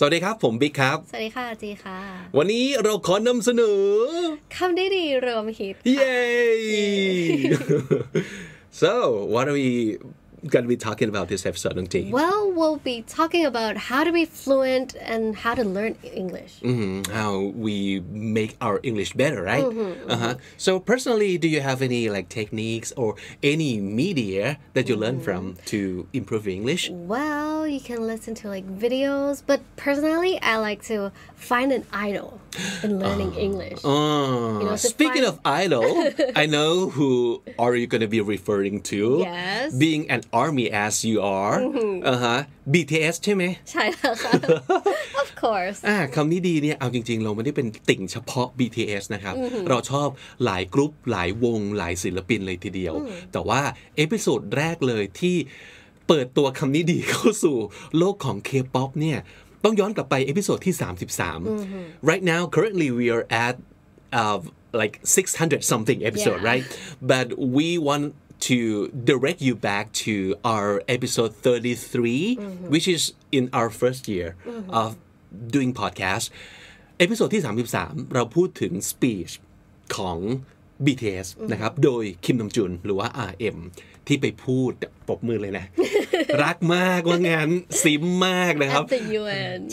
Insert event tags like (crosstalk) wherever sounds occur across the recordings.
สวัสดีครับ ผมบิ๊กครับ สวัสดีค่ะ จีค่ะ วันนี้เราขอนำเสนอคำได้ดีรวมฮิต เย้ so what are we going to be talking about this episode, Nung T? Well, we'll be talking about how to be fluent and how to learn English. Mm-hmm. How we make our English better, right? Mm-hmm. mm-hmm. Uh-huh. So, personally, do you have any like techniques or any media that you mm-hmm. learn from mm. to improve your English? Well, you can listen to like videos, but personally, I like to find an idol in learning uh, English. Uh, you know, Speaking find... of idol, (laughs) I know who are you going to be referring to? Yes. Being an army as you are อ่าฮะ BTS ใช่ไหมใช่แล้วค่ะ of course อ่าคำนี้ดีเนี่ยเอาจริงๆเราไม่ได้เป็นติ่งเฉพาะ BTS นะครับเราชอบหลายกรุ๊ปหลายวงหลายศิลปินเลยทีเดียว แต่ว่าเอพิโซดแรกเลยที่เปิดตัวคำนี้ดีเข้าสู่โลกของ K-POP เนี่ยต้องย้อนกลับไปเอพิโซดที่ 33 right now currently we are at uh, like 600 something episode yeah. right but we want to direct you back to our episode 33 mm-hmm. which is in our first year mm-hmm. of doing podcast เอพิโซดที่ 33 เราพูดถึง speech ของ BTS นะครับโดยคิมดงจุนหรือว่า RM ที่ไปพูดปบมือเลยนะรักมากว่างานซิมมากนะครับ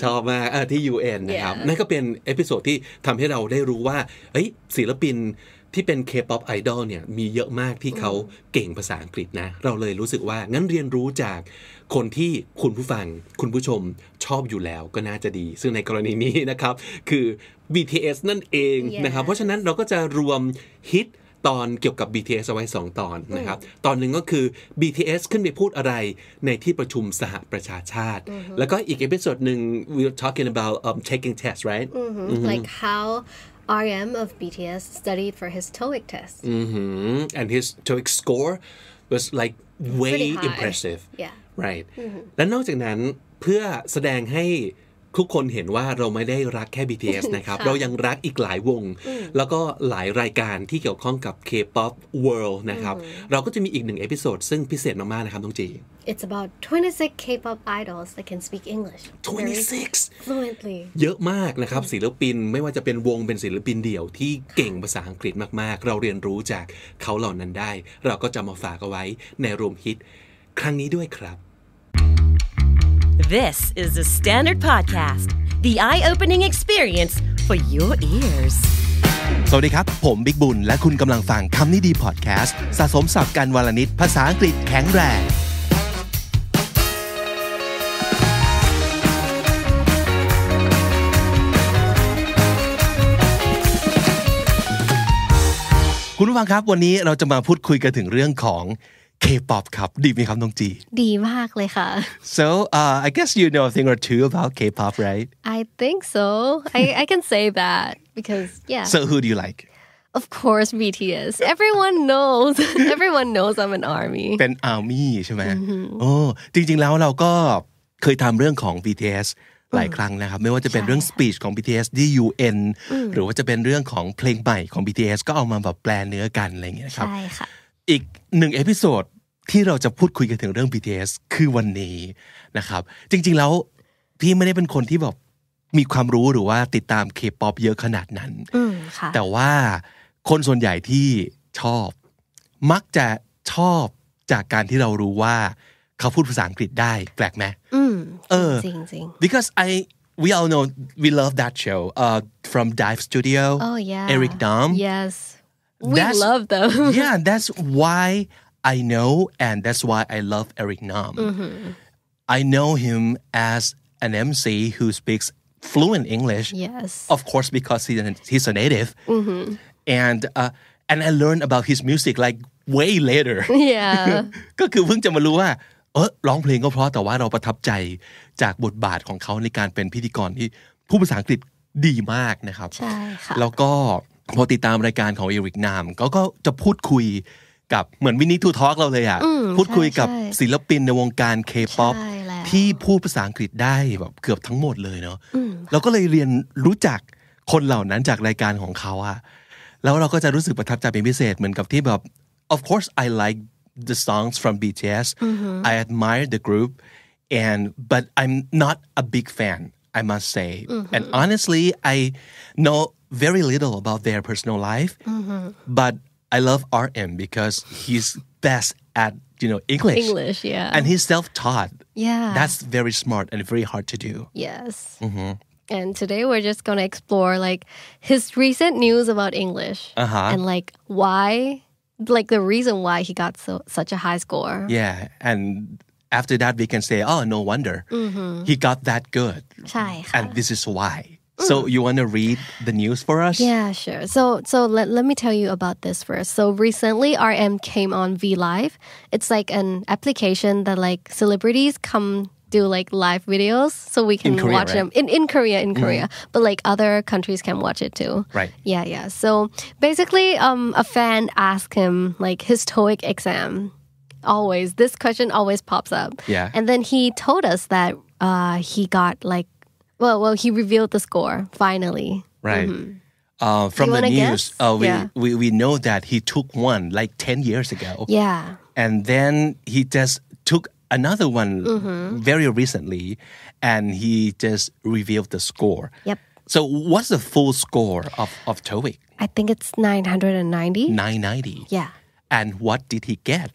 ชอบมากที่ UN นะครับนั่นก็เป็นเอพิโซดที่ทำให้เราได้รู้ว่าศิลปินที่เป็น K-POP Idol เนี่ย มีเยอะมากที่เขาเก่งภาษาอังกฤษนะ เราเลยรู้สึกว่างั้นเรียนรู้จากคนที่คุณผู้ฟังคุณผู้ชมชอบอยู่แล้วก็น่าจะดี ซึ่งในกรณีนี้นะครับ คือ BTS นั่นเองนะครับ เพราะฉะนั้นเราก็จะรวมฮิตตอนเกี่ยวกับ BTS เอาไว้ 2 ตอนนะครับ ตอนหนึ่งก็คือ BTS ขึ้นไปพูดอะไรในที่ประชุมสหประชาชาติ แล้วก็อีกเอพิโซดหนึ่ง we're talking about um, taking tests right mm-hmm. like how RM of BTS studied for his TOEIC test. Mm-hmm. And his TOEIC score was like way impressive. Yeah. Right. และนอกจากนั้นเพื่อแสดงให้ mm-hmm. ทุกคนเห็นว่าเราไม่ได้รักแค่ BTS นะครับ เรายังรักอีกหลายวง แล้วก็หลายรายการที่เกี่ยวข้องกับ K-pop world นะครับ เราก็จะมีอีกหนึ่งเอพิโซดซึ่งพิเศษมาก ๆ นะครับน้องจี It's about 26 K-pop idols that can speak English 26 fluently เยอะมากนะครับศิลปินไม่ว่าจะเป็นวงเป็นศิลปินเดี่ยวที่เก่งภาษาอังกฤษมากๆ เราเรียนรู้จากเขาเหล่านั้นได้ เราก็จะมาฝากเอาไว้ในรวมฮิต ครั้งนี้ด้วยครับ This is the Standard Podcast, the eye-opening experience for your ears. สวัสดีครับ ผมบิกบุญ และคุณกำลังฟังคำนี้ดีพอดแคสต์สะสมสับกันวลนิดภาษาอังกฤษแข็งแรง คุณผู้ฟังครับ วันนี้เราจะมาพูดคุยกันถึงเรื่องของ K-pop ครับดีไหมครับน้องจี ดีมากเลยค่ะ so uh, I guess you know a thing or two about K-pop right I think so I I can say that because yeah so who do you like Of course BTS everyone knows everyone knows I'm an army เป็น army ใช่ไหมโอ้จริงๆแล้วเราก็เคยทำเรื่องของ BTS หลายครั้งนะครับ ไม่ว่าจะเป็นเรื่อง speech ของ BTS ที่ UN หรือว่าจะเป็นเรื่องของเพลงใหม่ของ BTS ก็เอามาแบบแปลเนื้อกันอะไรอย่างเงี้ยครับใช่ค่ะอีกหนึ่งเอพิโซดที่เราจะพูดคุยกันถึงเรื่อง BTS คือวันนี้นะครับ จริงๆ แล้วพี่ไม่ได้เป็นคนที่แบบมีความรู้หรือว่าติดตามเคป๊อปเยอะขนาดนั้นแต่ว่าคนส่วนใหญ่ที่ชอบมักจะชอบจากการที่เรารู้ว่าเขาพูดภาษาอังกฤษได้แปลกไหมเออจริง because I we all know we love that show uh, from Dive Studio oh yeah Eric Dom yes We that's, love them. (laughs) yeah, that's why I know and that's why I love Eric Nam. Mm-hmm. I know him as an MC who speaks fluent English. Yes. Of course, because he's a, he's a native. Mm-hmm. And uh, and I learned about his music like way later. (laughs) Yeah. (laughs) ก็คือเพิ่งจะมารู้ว่าเออร้องเพลงก็เพราะแต่ว่าเราประทับใจจากบทบาทของเขาในการเป็นพิธีกรที่ผู้ภาษาอังกฤษดีมากนะครับพอติดตามรายการของเอริกนามก็ก็จะพูดคุยกับเหมือนวินิทูทอล์กเราเลยอ่ะพูดคุยกับศิลปินในวงการเคป๊อปที่พูดภาษาอังกฤษได้แบบเกือบทั้งหมดเลยเนาะ เราก็เลยเรียนรู้จักคนเหล่านั้นจากรายการของเขาอะแล้วเราก็จะรู้สึกประทับใจเป็นพิเศษ เหมือนกับที่แบบ of course I like the songs from BTS I admire the group and but I'm not a big fan I must say and honestly I know very little about their personal life, mm-hmm. but I love RM because he's best at you know English. English, yeah. And he's self-taught. Yeah. That's very smart and very hard to do. Yes. Mm-hmm. And today we're just gonna explore like his recent news about English uh-huh. and like why, like the reason why he got so such a high score. Yeah, and after that we can say, oh, no wonder mm-hmm. he got that good. ใช่ค่ะ And this is why. So mm. you want to read the news for us? Yeah, sure. So so let, let me tell you about this first. So recently RM came on V Live. It's like an application that like celebrities come do like live videos so we can Korea, watch right? them in, in Korea in mm-hmm. Korea but like other countries can watch it too right yeah yeah so basically um, a fan asked him like his TOEIC exam always this question always pops up yeah and then he told us that uh, he got like well, well, he revealed the score finally. Right. Mm-hmm. Uh, from the news, uh, we, yeah. we we know that he took one like ten years ago. Yeah. And then he just took another one mm-hmm. very recently, and he just revealed the score. Yep. So what's the full score of of TOEIC? I think it's nine hundred and ninety. Nine ninety. Yeah. And what did he get?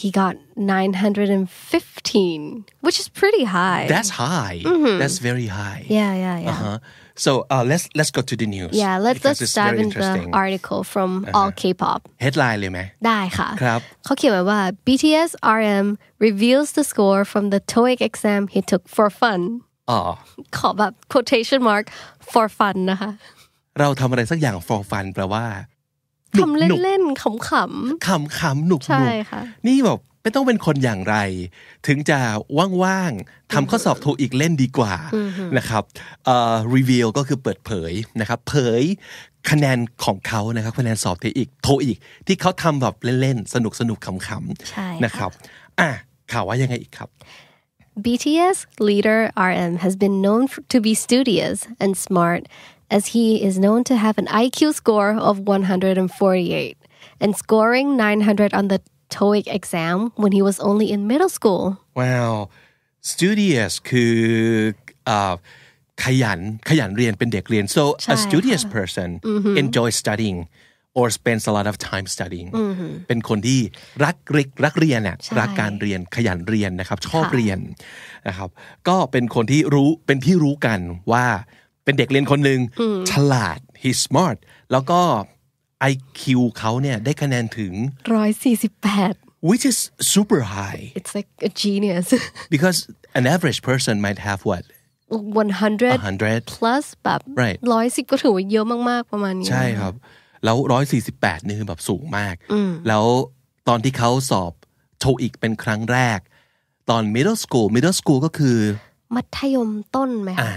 he got 915, which is pretty high. That's high. Mm-hmm. That's very high. Yeah, yeah, yeah. Uh-huh. So uh, let's let's go to the news. Yeah, let's let's dive into the article from uh-huh. all K-pop. Headline เลยไหมได้ค่ะครับเขาเขียนไว้ว่า BTS RM reveals the score from the TOEIC exam he took for fun that ah. quotation mark for fun นะคะเราทำอะไรสักอย่าง uh-huh. (laughs) for fun แปลว่าทำเล่นๆขำๆขำๆหนุกๆใช่ค่ะนี่แบบไม่ต้องเป็นคนอย่างไร ถึงจะว่างๆทำข้อสอบโทอีกเล่นดีกว่านะครับเอ่อ r ก็คือเปิดเผยนะครับเผยคะแนนของเขานะครับ คะแนนสอบโทอีก โทอีกที่เขาทำแบบเล่นๆสนุกๆนุกข่ะนะครับอ่ะข่าวว่ายังไงอีกครับ BTS leader RM has been known to be studious and smart as he is known to have an IQ score of 148 and scoring 900 on the TOEIC exam when he was only in middle school. Wow. Studious คือขยันขยันเรียนเป็นเด็กเรียน uh, so a studious person mm-hmm. enjoys studying or spends a lot of time studying เป็นคนที่รักริกรักเรียนน่ะรักการเรียนขยันเรียนนะครับชอบเรียนนะครับก็เป็นคนที่รู้เป็นที่รู้กันว่าเป็นเด็กเรียนคนหนึ่งฉลาด he's m a r t แล้วก็ IQ เขาเนี่ย ได้คะแนนถึง148 which is super high it's like a genius because an average person might have what 100 plus แบบ right ร้อยสิบก็ถือว่าเยอะมากๆประมาณนี้ ใช่ครับ แล้วร้อยสี่สิบแปดนี่คือแบบสูงมาก แล้วตอนที่เขาสอบโชอีกเป็นครั้งแรก ตอน middle school middle school ก็คือ มัธยมต้นไหมคะ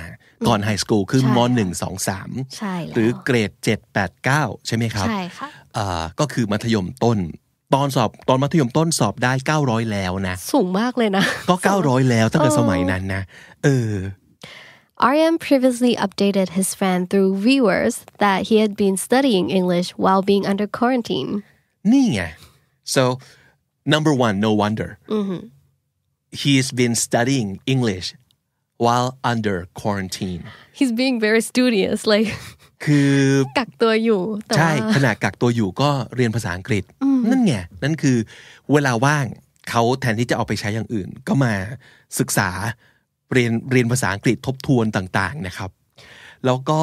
ก่อนไฮสคูลคือมหนึ่งสองสามหรือเกรดเจ็ดแปดเก้าใช่ไหมครับใช่ค่ะก็คือมัธยมต้นตอนสอบตอนมัธยมต้นสอบได้เก้าร้อยแล้วนะสูงมากเลยนะก็เก้าร้อยแล้วตั้งแต่สมัยนั้นนะเออ Aryan previously updated his friend through viewers that he had been studying English while being under quarantine. นี่ไง so number one no wonder mm-hmm. he's been studying English while under quarantine he's being very studious like คือกักตัวอยู่ใช่ขณะกักตัวอยู่ก็เรียนภาษาอังกฤษนั่นไงนั่นคือเวลาว่างเขาแทนที่จะเอาไปใช้อย่างอื่นก็มาศึกษาเรียนเรียนภาษาอังกฤษทบทวนต่างๆนะครับแล้วก็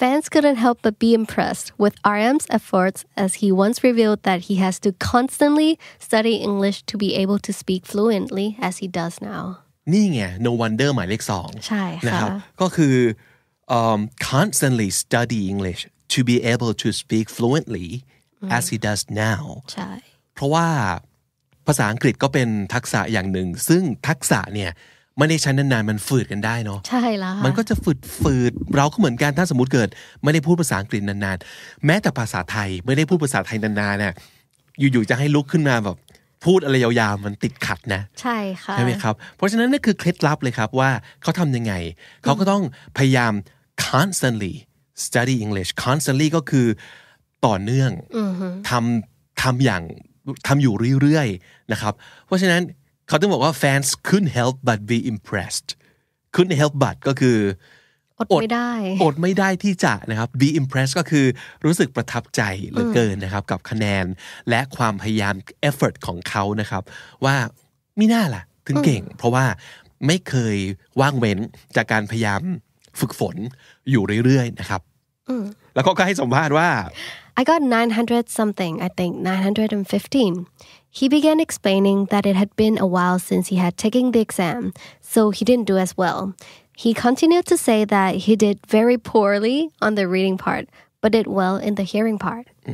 Fans couldn't help but be impressed with RM's efforts as he once revealed that he has to constantly study English to be able to speak fluently as he does now. นี่ไง no wonder หมายเลขสองใช่นะค่ะก็คือ um, constantly study English to be able to speak fluently as he does now ใช่ เพราะว่าภาษาอังกฤษก็เป็นทักษะอย่างหนึ่ง ซึ่งทักษะเนี่ยไม่ได้ใช้นานๆ มันฝืดกันได้เนาะ ใช่แล้ว มันก็จะฝืดฝืดเราก็เหมือนกัน ถ้าสมมติเกิด ไม่ได้พูดภาษาอังกฤษนานๆ แม้แต่ภาษาไทย ไม่ได้พูดภาษาไทยนานๆเนี่ยอยู่ๆจะให้ลุกขึ้นมาแบบพูดอะไรยาวๆ มันติดขัดนะใช่ค่ะใช่ไหมครับเพราะฉะนั้นนั่นคือเคล็ดลับเลยครับว่าเขาทำยังไงเขาก็ต้องพยายาม constantly study English constantly ก็คือต่อเนื่องทำทำอย่างทำอยู่เรื่อยๆนะครับเพราะฉะนั้นเขาต้องบอกว่า fans couldn't help but be impressed couldn't help but ก็คืออดไม่ได้ อดไม่ได้ที่จะนะครับ be impressed ก็คือรู้สึกประทับใจเหลือเกินนะครับกับคะแนนและความพยายาม effort ของเขานะครับว่าม่หน้าล่ะถึงเก่ง เพราะว่าไม่เคยว่างเว้นจากการพยายามฝึกฝนอยู่เรื่อยๆนะครับแล้วก็ก็ให้สัมภาษณ์ว่า I got 900 something I think 915 He began explaining that it had been a while since he had taken the exam, so he didn't do as well. He continued to say that he did very poorly on the reading part, but did well in the hearing part. อ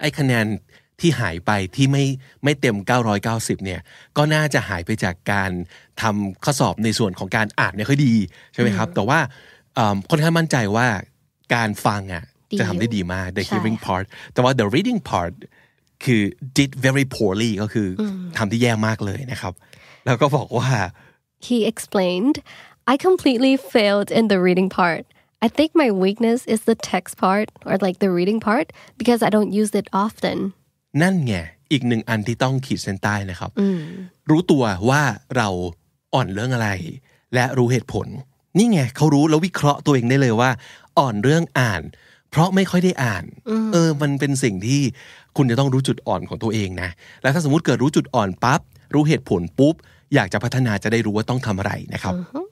ไอคะแนนที่หายไปที่ไม่ไม่เต็ม990เนี่ย ก็น่าจะหายไปจากการทำข้อสอบในส่วนของการอ่านไม่ค่อยดีใช่ไหมครับแต่ว่าค่อนข้างมั่นใจว่าการฟังอ่ะ จะทำได้ดีมาก the hearing part แต่ว่า the reading part คือ did very poorly ก็คือทำที่แย่มากเลยนะครับ แล้วก็บอกว่า he explained I completely failed in the reading part. I think my weakness is the text part or like the reading part because I don't use it often. นั่นไงอีกหนึ่งอันที่ต้องขีดเส้นใต้นะครับรู้ตัวว่าเราอ่อนเรื่องอะไร และรู้เหตุผล นี่ไงเขารู้แล้ววิเคราะห์ตัวเองได้เลยว่า อ่อนเรื่องอ่านเพราะไม่ค่อยได้อ่านเออ มันเป็นสิ่งที่คุณจะต้องรู้จุดอ่อนของตัวเองนะแล้วถ้าสมมติเกิดรู้จุดอ่อนปั๊บรู้เหตุผลปุ๊บอยากจะพัฒนาจะได้รู้ว่าต้องทำอะไรนะครับ uh-huh.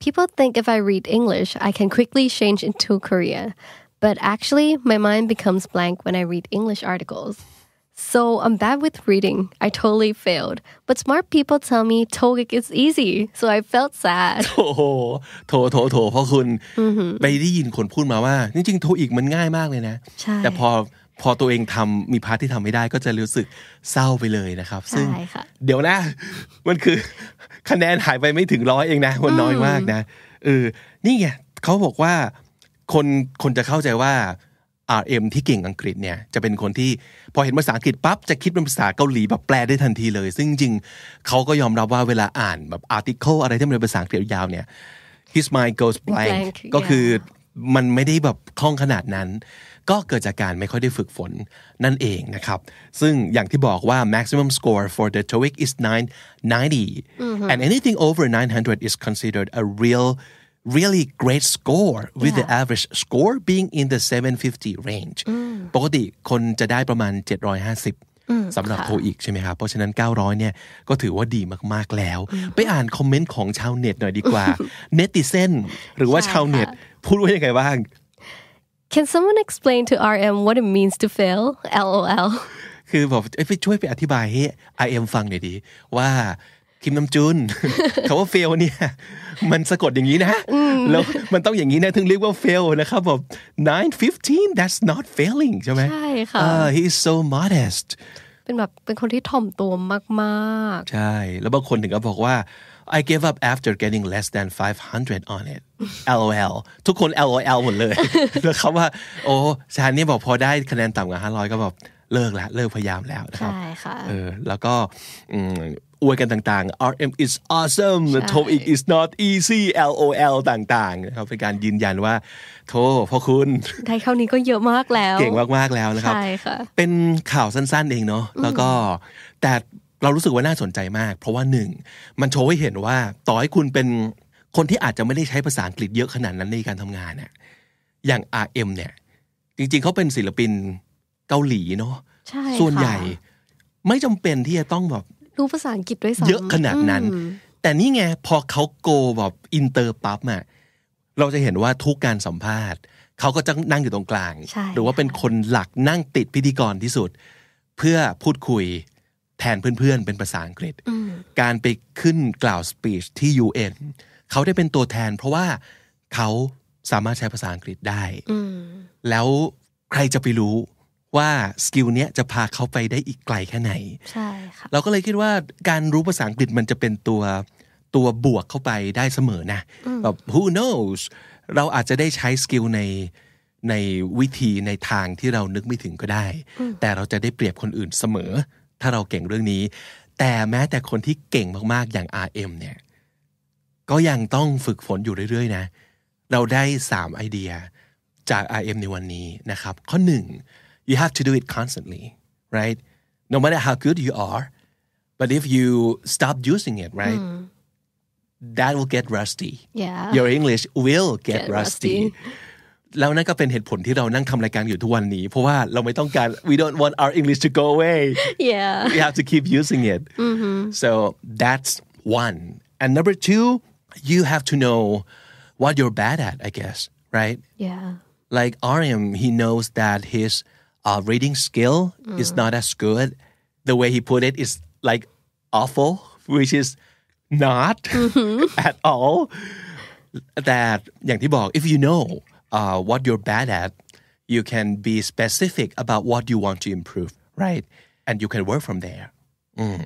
People think if I read English, I can quickly change into Korea. But actually, my mind becomes blank when I read English articles. So I'm bad with reading. I totally failed. But smart people tell me TOEIC is easy, so I felt sad. โถโถโถโถเพราะคุณไปได้ยินคนพูดมาว่า (laughs) TOEIC มันง่ายมากเลยนะแต่พอพอตัวเองทำมีพาร์ทที่ทำไม่ได้ก็จะรู้สึกเศร้าไปเลยนะครับ ซึ่งเดี๋ยวนะมันคือคะแนนหายไปไม่ถึงร้อยเองนะมันน้อยมากนะเออนี่ไงเขาบอกว่าคนคนจะเข้าใจว่า RM ที่เก่งอังกฤษเนี่ย จะเป็นคนที่พอเห็นภาษาอังกฤษปั๊บจะคิดเป็นภาษาเกาหลีแบบแปลได้ทันทีเลย ซึ่งจริงเขาก็ยอมรับว่าเวลาอ่านแบบอาร์ติเคิลอะไรที่มันเป็นภาษาอังกฤษยาวเนี่ย his mind goes blank ก็คือมันไม่ได้แบบคล่องขนาดนั้นก็เกิดจากการไม่ค่อยได้ฝึกฝนนั่นเองนะครับซึ่งอย่างที่บอกว่า maximum score for the TOEIC is 990 and anything over 900 is considered a real really great score with the average score being in the 750 range ปกติคนจะได้ประมาณ 750สำหรับโทอีกใช่ไหมครับเพราะฉะนั้น 900เนี่ยก็ถือว่าดีมากๆแล้ว ไปอ่านคอมเมนต์ของชาวเน็ตหน่อยดีกว่าเนติเซนหรือว่าชาวเน็ตพูดว่ายังไงบ้าง Can someone explain to RM what it means to fail LOL คือบอกไปช่วยไปอธิบายให้ RM ฟังหน่อยดี ว่าคิมน้ำจุนเขาว่าเฟลเนี่ยมันสะกดอย่างนี้นะแล้วมันต้องอย่างนี้นะถึงเรียกว่าเฟลนะครับแบบ915 that's not failing ใช่ไหมใช่ค่ะ h he's so modest เป็นแบบเป็นคนที่ถ่อมตัวมากๆ ใช่ แล้วบางคนถึงก็บอกว่า I gave up after getting less than 500 on it LOL ทุกคน LOL หมดเลยแล้วเขาว่า โอ้ชานนี่บอกพอได้คะแนนต่ำกว่า 500 ก็แบบเลิกละเลิกพยายามแล้วนะครับ ใช่ค่ะ เออ แล้วก็อวยกันต่างๆ RM is awesome โทอีก is not easy LOL ต่างๆนะครับ เป็นการยืนยันว่าโทพ่อคุณได้เข้านี้ก็เยอะมากแล้ว เก่งมากๆแล้วนะครับ ใช่่คะเป็นข่าวสั้นๆเองเนาะ แล้วก็แต่เรารู้สึกว่าน่าสนใจมาก เพราะว่าหนึ่ง มันโชว์ให้เห็นว่า ต่อให้คุณเป็นคนที่อาจจะไม่ได้ใช้ภาษาอังกฤษเยอะขนาดนั้นในการทำงานเนี่ยอย่าง RM เนี่ย จริงๆ เขาเป็นศิลปินเกาหลีเนาะใช่ส่วนใหญ่ไม่จำเป็นที่จะต้องแบบรู้ภาษาอังกฤษด้วยซ้ำเยอะขนาดนั้น แต่นี่ไง พอเขาโกแบบอินเตอร์ปั๊บอะเราจะเห็นว่าทุกการสัมภาษณ์เขาก็จะนั่งอยู่ตรงกลาง หรือว่าเป็นคนหลักนั่งติดพิธีกรที่สุด เพื่อพูดคุยแทนเพื่อนๆ เป็นภาษาอังกฤษการไปขึ้นกล่าวสปีชที่ UN เขาได้เป็นตัวแทนเพราะว่าเขาสามารถใช้ภาษาอังกฤษได้แล้วใครจะไปรู้ว่าสกิลเนี้ยจะพาเขาไปได้อีกไกลแค่ไหน ใช่ค่ะ เราก็เลยคิดว่าการรู้ภาษาอังกฤษมันจะเป็นตัวตัวบวกเข้าไปได้เสมอนะแบบ who knows เราอาจจะได้ใช้สกิลในในวิธีในทางที่เรานึกไม่ถึงก็ได้ แต่เราจะได้เปรียบคนอื่นเสมอถ้าเราเก่งเรื่องนี้ แต่แม้แต่คนที่เก่งมากๆ อย่าง RM เนี่ย ก็ยังต้องฝึกฝนอยู่เรื่อยๆ นะ เราได้3ไอเดียจาก RM ในวันนี้นะครับ ข้อ1 you have to do it constantly right no matter how good you are but if you stop using it right that will get rusty yeah your English will get, get rusty, rusty. แล้วนั่นก็เป็นเหตุผลที่เรานั่งทำรายการอยู่ทุกวันนี้เพราะว่าเราไม่ต้องการ we don't want our English to go away yeah we have to keep using it mm-hmm. so that's one and number two you have to know what you're bad at I guess right yeah like a r i a m he knows that his uh, reading skill mm. is not as good the way he put it is like awful which is not mm-hmm. at all that อย่างที่บอก if you know uh, what you're bad at, you can be specific about what you want to improve, right? And you can work from there. Mm.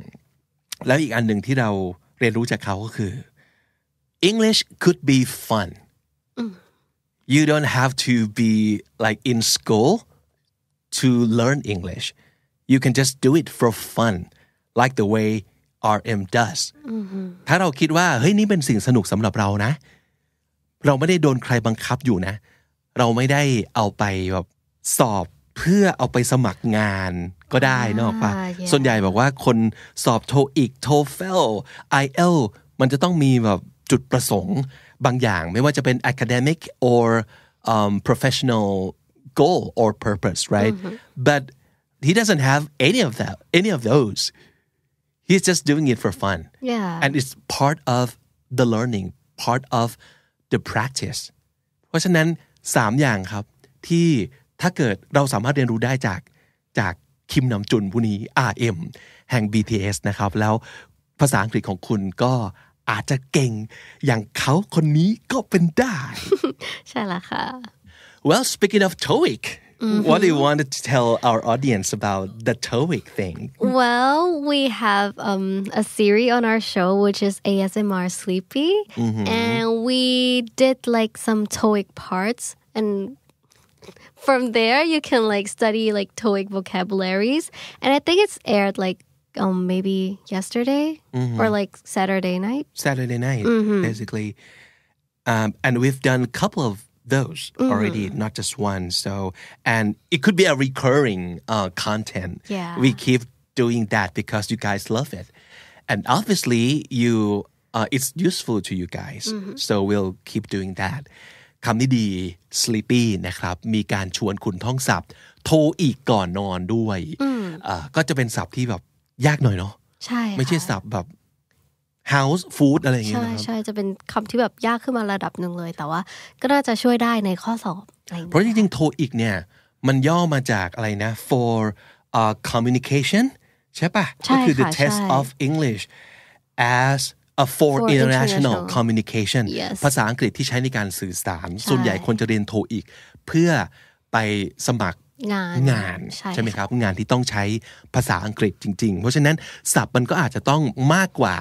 แล้วอีกอันหนึ่งที่เราเรียนรู้จากเขาก็คือ English could be fun. Mm. You don't have to be like in school to learn English. You can just do it for fun, like the way RM does. Mm-hmm. ถ้าเราคิดว่าเฮ้ยนี่เป็นสิ่งสนุกสำหรับเรานะเราไม่ได้เอาไปแบบสอบเพื่อเอาไปสมัครงานก็ได้นอกปะส่วนใหญ่บอกว่าคนสอบโทอีกโทเฟลไอเอลมันจะต้องมีแบบจุดประสงค์บางอย่าง ไม่ว่าจะเป็น academic or um, professional goal or purpose right but he doesn't have any of that any of those he's just doing it for fun yeah and it's part of the learning part of the practice เพราะฉะนั้นสามอย่างครับที่ถ้าเกิดเราสามารถเรียนรู้ได้จากจากคิมนำจุนผู้นี้ RM แห่ง BTS นะครับแล้วภาษาอังกฤษของคุณก็อาจจะเก่งอย่างเขาคนนี้ก็เป็นได้ใช่ละค่ะ Well speaking of TOEIC Mm-hmm. What do you want to tell our audience about the TOEIC thing? Well, we have um, a series on our show which is ASMR Sleepy, mm-hmm. and we did like some TOEIC parts, and from there you can like study like TOEIC vocabularies, and I think it's aired like um maybe yesterday mm-hmm. or like Saturday night. Saturday night, mm-hmm. basically. Um, and we've done a couple of those mm-hmm. already, not just one. So, and it could be a recurring uh, content. Yeah. We keep doing that because you guys love it. And obviously, you uh, it's useful to you guys. Mm-hmm. So we'll keep doing that. คำนี้ดี sleepy นะครับมีการชวนคุณท่องศัพท์โทรอีกก่อนนอนด้วยก็จะเป็นศัพท์ที่แบบยากหน่อยเนาะใช่ไม่ใช่ศัพท์แบบ house food อะไรอย่างเงี้ยใช่ใช่จะเป็นคำที่แบบยากขึ้นมาระดับหนึ่งเลยแต่ว่าก็น่าจะช่วยได้ในข้อสอบเพราะจริงๆ TOEIC เนี่ยมันย่อมาจากอะไรนะ for uh, communication ใช่ปะก็คือ the test of English as a for international communication ภาษาอังกฤษที่ใช้ในการสื่อสารส่วนใหญ่คนจะเรียนโทอีกเพื่อไปสมัครงานงาน ใช่ไหมครับ งานที่ต้องใช้ภาษาอังกฤษจริงๆ เพราะฉะนั้น ศัพท์มันก็อาจจะต้องมากกว่า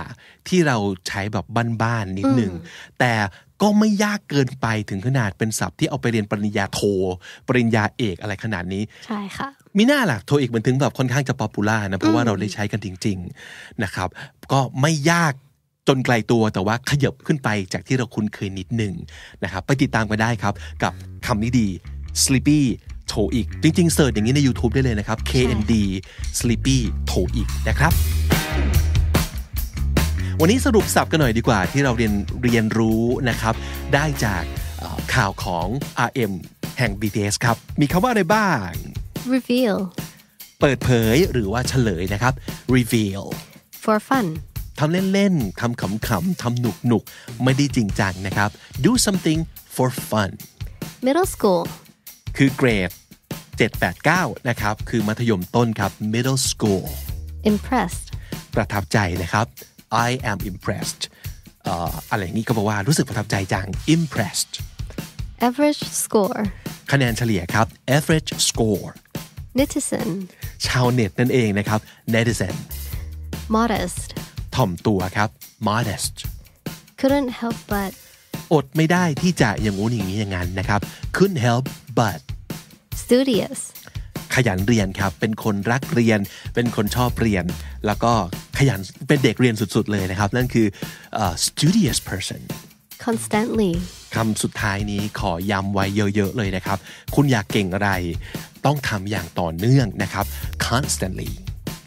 ที่เราใช้แบบบ้าน ๆ นิดหนึ่ง แต่ก็ไม่ยากเกินไปถึงขนาดเป็นศัพท์ที่เอาไปเรียนปริญญาโทปริญญาเอกอะไรขนาดนี้ ใช่ค่ะมีหน้าล่ะโทอีกมันถึงแบบค่อนข้างจะป๊อปปูล่านะเพราะว่าเราได้ใช้กันจริง ๆนะครับ ก็ไม่ยากจนไกลตัวแต่ว่าขยับขึ้นไปจากที่เราคุ้นเคยนิดหนึ่งนะครับไปติดตามกันได้ครับกับคำนี้ดี sleepy โถอีกจริงๆเสิร์ชอย่างนี้ใน YouTube ได้เลยนะครับ KND Sleepy โถอีกนะครับ วันนี้สรุปสับกันหน่อยดีกว่าที่เราเรียนเรียนรู้นะครับได้จากข่าวของ RM แห่ง BTS ครับมีคำว่าอะไรบ้าง reveal เปิดเผยหรือว่าเฉลยนะครับ reveal for fun ทำเล่นๆทำขำๆทำหนุกหนุกไม่ได้จริงจังนะครับ do something for fun middle school คือเกรด789นะครับคือมัธยมต้นครับ middle school impressed ประทับใจนะครับ I am impressed อะไรนี้ก็บอกว่ารู้สึกประทับใจจัง impressed average score คะแนนเฉลี่ยครับ average score netizen ชาวเน็ตนั่นเองนะครับ netizen modest ถ่อมตัวครับ modest couldn't help but อดไม่ได้ที่จะอย่างงู้นอย่างนี้อย่างนั้นนะครับ couldn't help but studious ขยันเรียนครับ เป็นคนรักเรียน เป็นคนชอบเรียน แล้วก็ขยัน เป็นเด็กเรียนสุดๆเลยนะครับ นั่นคือ uh, studious person constantly คำสุดท้ายนี้ขอย้ำไว้เยอะๆเลยนะครับ คุณอยากเก่งอะไร ต้องทำอย่างต่อเนื่องนะครับ constantly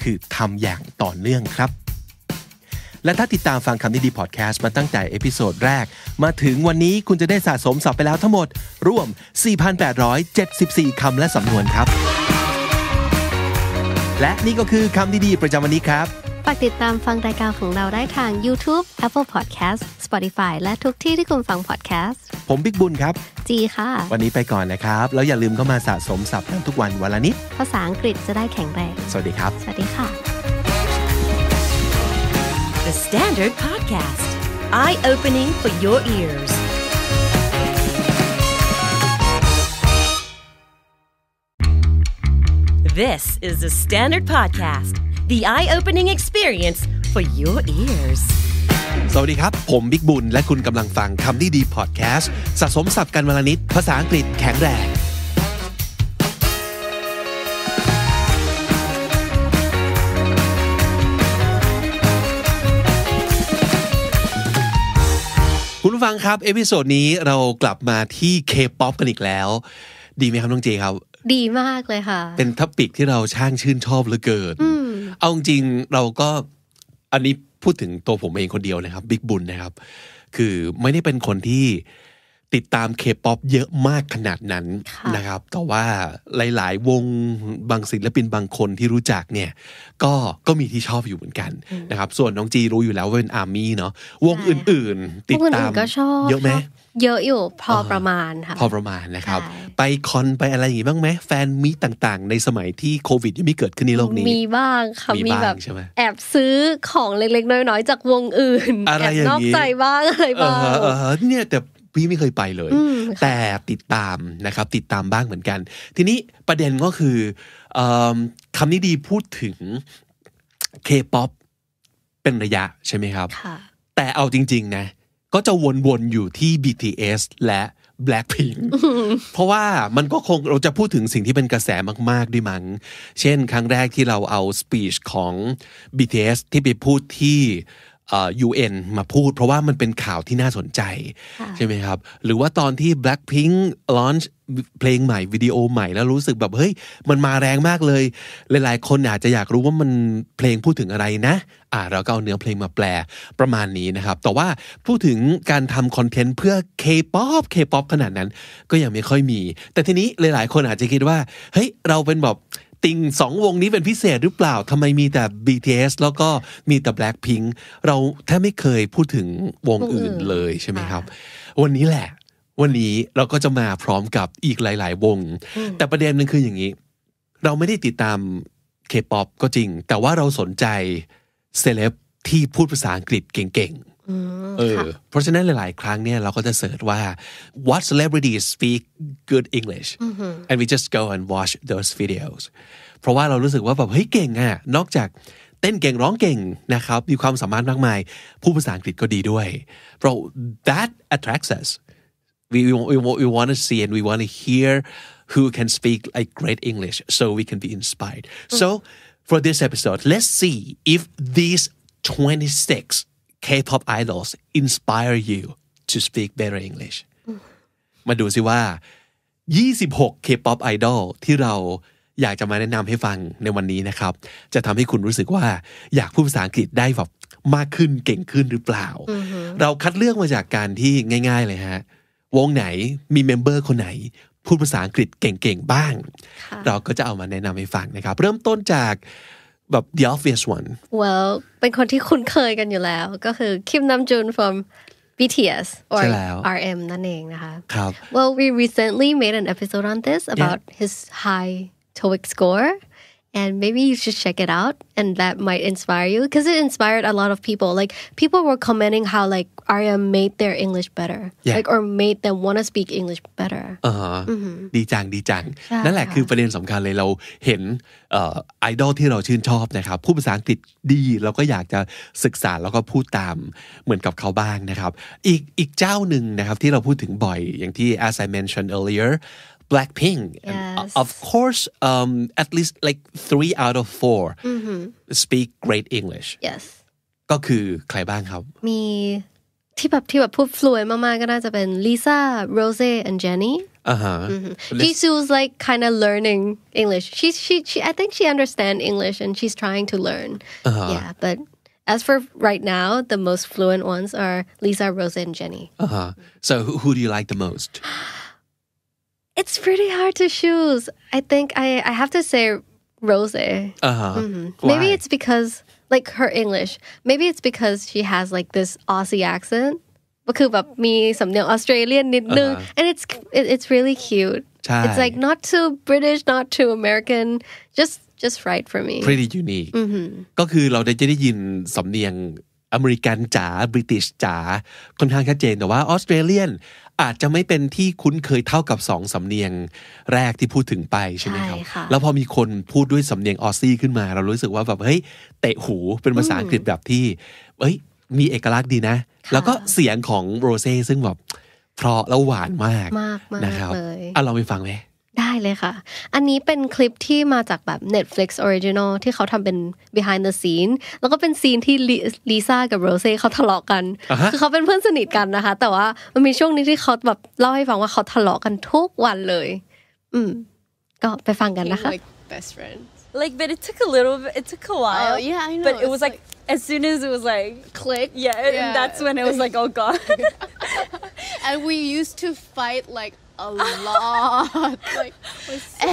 คือทำอย่างต่อเนื่องครับและถ้าติดตามฟังคำนี้ดีพอดแคสต์มาตั้งแต่เอพิโซดแรก มาถึงวันนี้คุณจะได้สะสมศัพท์ไปแล้วทั้งหมดรวม 4,874 คำและสำนวนครับ และนี่ก็คือคำดีๆ ประจำวันนี้ครับฝากติดตามฟังรายการของเราได้ทาง YouTube, Apple Podcast, Spotify และทุกที่ที่คุณฟัง podcast ผมบิ๊กบุญครับ จีค่ะ วันนี้ไปก่อนนะครับ แล้วอย่าลืมเข้ามาสะสมศัพท์ทุกวันวันละนิดภาษาอังกฤษจะได้แข็งแรงสวัสดีครับสวัสดีค่ะ The Standard Podcast. Eye-opening for your ears. This is the Standard Podcast. The eye-opening experience for your ears. สวัสดีครับ ผมบิ๊กบุญ และคุณกำลังฟังคำดีดีพอดแคสต์สะสมสับกันวลนิดภาษาอังกฤษแข็งแรงู้ฟังครับเอพิโซดนี้เรากลับมาที่เคป๊อปกันอีกแล้ว ดีไหมครับน้องเจครับ ดีมากเลยค่ะ เป็นทับปิกที่เราช่างชื่นชอบเหลือเกินเอาจริงเราก็อันนี้พูดถึงตัวผมเองคนเดียวนะครับบิ๊กบุญนะครับ คือไม่ได้เป็นคนที่ติดตามเคป๊อปเยอะมากขนาดนั้นนะครับ แต่ว่าหลาย ๆ วง บางศิลปินบางคนที่รู้จักเนี่ยก็ก็มีที่ชอบอยู่เหมือนกันนะครับ ส่วนน้องจีรู้อยู่แล้วว่าเป็นอาร์มี่เนาะ วงอื่น ๆ ติดตามเยอะไหมเยอะอยู่พอประมาณค่ะพอประมาณนะครับ ไปคอนไปอะไรอย่างงี้บ้างไหมแฟนมีต่าง ๆ ในสมัยที่โควิดยังไม่เกิดขึ้นในโลกนี้ มีบ้างค่ะ มีแบบแอบซื้อของเล็ก ๆ น้อย ๆ จากวงอื่น อะไรอย่างงี้นอกใจบ้างอะไรบ้าง เนี่ยแต่พี่ไม่เคยไปเลย แต่ติดตามนะครับ ติดตามบ้างเหมือนกัน ทีนี้ประเด็นก็คือคำนี้ดีพูดถึงเคป๊อปเป็นระยะใช่ไหมครับแต่เอาจริง ๆ นะ ก็จะวนๆอยู่ที่ BTS และ Blackpink เพราะว่ามันก็คงเราจะพูดถึงสิ่งที่เป็นกระแสมาก ๆด้วยมั้งเช่น ครั้งแรกที่เราเอาสปีชของ BTS ที่ไปพูดที่ยูเ็นมาพูด เพราะว่ามันเป็นข่าวที่น่าสนใจใช่ไหมครับหรือว่าตอนที่ Blackpink launch เพลงใหม่วิดีโอใหม่แล้วรู้สึกแบบเฮ้ยมันมาแรงมากเลย หลาย ๆ คนอาจจะอยากรู้ว่ามันเพลงพูดถึงอะไรนะอ่าเราก็เอาเนื้อเพลงมาแปลประมาณนี้นะครับแต่ว่าพูดถึงการทำคอนเทนต์เพื่อ K-POP K-POP ขนาดนั้น ก็ยังไม่ค่อยมี แต่ทีนี้หลาย ๆ คนอาจจะคิดว่าเฮ้ยเราเป็นแบบติงสองวงนี้เป็นพิเศษหรือเปล่าทำไมมีแต่ BTS แล้วก็มีแต่ Blackpink เราแทบไม่เคยพูดถึงวงอื่นเลยใช่ไหมครับ วันนี้แหละ วันนี้เราก็จะมาพร้อมกับอีกหลายๆ วง แต่ประเด็นนึงคืออย่างนี้ เราไม่ได้ติดตามเคป๊อปก็จริง แต่ว่าเราสนใจเซเลบที่พูดภาษาอังกฤษเก่งเออเพราะฉะนั้นหลายๆครั้งเนี่ยเราก็จะเสิร์ชว่า what celebrities speak good English and we just go and watch those videos เพราะว่าเรารู้สึกว่าแบบเฮ้ยเก่งอะนอกจากเต้นเก่งร้องเก่งนะครับมีความสามารถมากมายพูดภาษาอังกฤษก็ดีด้วย เพราะ that attracts us we we we want to see and we want to hear who can speak like great English so we can be inspired so for this episode let's see if these 26 K-pop idols inspire you to speak better English มาดูสิว่า26 K-pop idol ที่เราอยากจะมาแนะนำให้ฟังในวันนี้นะครับ จะทำให้คุณรู้สึกว่าอยากพูดภาษาอังกฤษได้แบบมากขึ้นเก่งขึ้นหรือเปล่า เราคัดเลือกมาจากการที่ง่าย ๆเลยฮะ วงไหนมีเมมเบอร์คนไหนพูดภาษาอังกฤษเก่งๆบ้าง เราก็จะเอามาแนะนำให้ฟังนะครับ เริ่มต้นจากแบบ the obvious one well เป็นคนที่คุ้นเคยกันอยู่แล้วก็คือคิมนัมจุน from BTS or RM นั่นเองนะคะครับ well we recently made an episode on this about his high TOEIC score and maybe you should check it out and that might inspire you because it inspired a lot of people like people were commenting how like Arya made their English better yeah. like or made them want to speak English better ดีจังดีจังนั่นแหละคือประเด็นสำคัญเลยเราเห็นไอดอลที่เราชื่นชอบนะครับพูดภาษาอังกฤษดีเราก็อยากจะศึกษาแล้วก็พูดตามเหมือนกับเขาบ้างนะครับอีกอีกเจ้าหนึ่งนะครับที่เราพูดถึงบ่อยอย่างที่ as I mentioned earlier Blackpink. Uh, yes. And of course, um, at least like three out of 4 mm-hmm. speak great English. Yes. ก็คือใครบ้างครับมีที่แบบที่แบบพูด fluent มากๆ ก็น่าจะเป็น Lisa, Rose and Jenny. Uh-huh. Mm-hmm. like kind of learning English. She, she she I think she understands English and she's trying to learn. Uh-huh. Yeah, but as for right now, the most fluent ones are Lisa, Rose, and Jenny. Uh-huh. So who, who do you like the most? (sighs) It's pretty hard to choose. I think I, I have to say Rose. Uh-huh. Mm-hmm. Maybe it's because like her English. Maybe it's because she has like this Aussie accent. ก็คือแบบมีสำเนียงออสเตรเลียนนิดนึง uh-huh. and it's it, it's really cute. It's like not too British, not too American, just just right for me. Pretty unique. ก็คือเราจะได้ยินสำเนียงอเมริกันจ๋าบริติชจ๋าค่อนข้างชัดเจนแต่ว่าออสเตรเลียนอาจจะไม่เป็นที่คุ้นเคยเท่ากับสองสำเนียง แรกที่พูดถึงไปใช่ไหมครับ แล้วพอมีคนพูดด้วยสำเนียงออซี่ขึ้นมา เรารู้สึกว่าแบบ เฮ้ย เตะหูเป็นภาษาอังกฤษแบบที่เอ้ย มีเอกลักษณ์ดีนะ แล้วก็เสียงของโรเซ่ซึ่งแบบ เพราะแล้วหวานมากนะครับเอาเราไปฟังไหมได้เลยค่ะ อันนี้เป็นคลิปที่มาจากแบบ Netflix Original ที่เขาทำเป็น behind the scene แล้วก็เป็นซีนที่ลิซ่ากับโรเซ่เขาทะเลาะกัน คือเขาเป็นเพื่อนสนิทกันนะคะ แต่ว่ามันมีช่วงนี้ที่เขาแบบเล่าให้ฟังว่าเขาทะเลาะกันทุกวันเลย อืมก็ไปฟังกันนะคะ best friends like but it took a little bit it took a while oh, yeah I know but it was like as soon as it was like click yeah, yeah. and that's when it was like oh god and we used to fight like a lot, like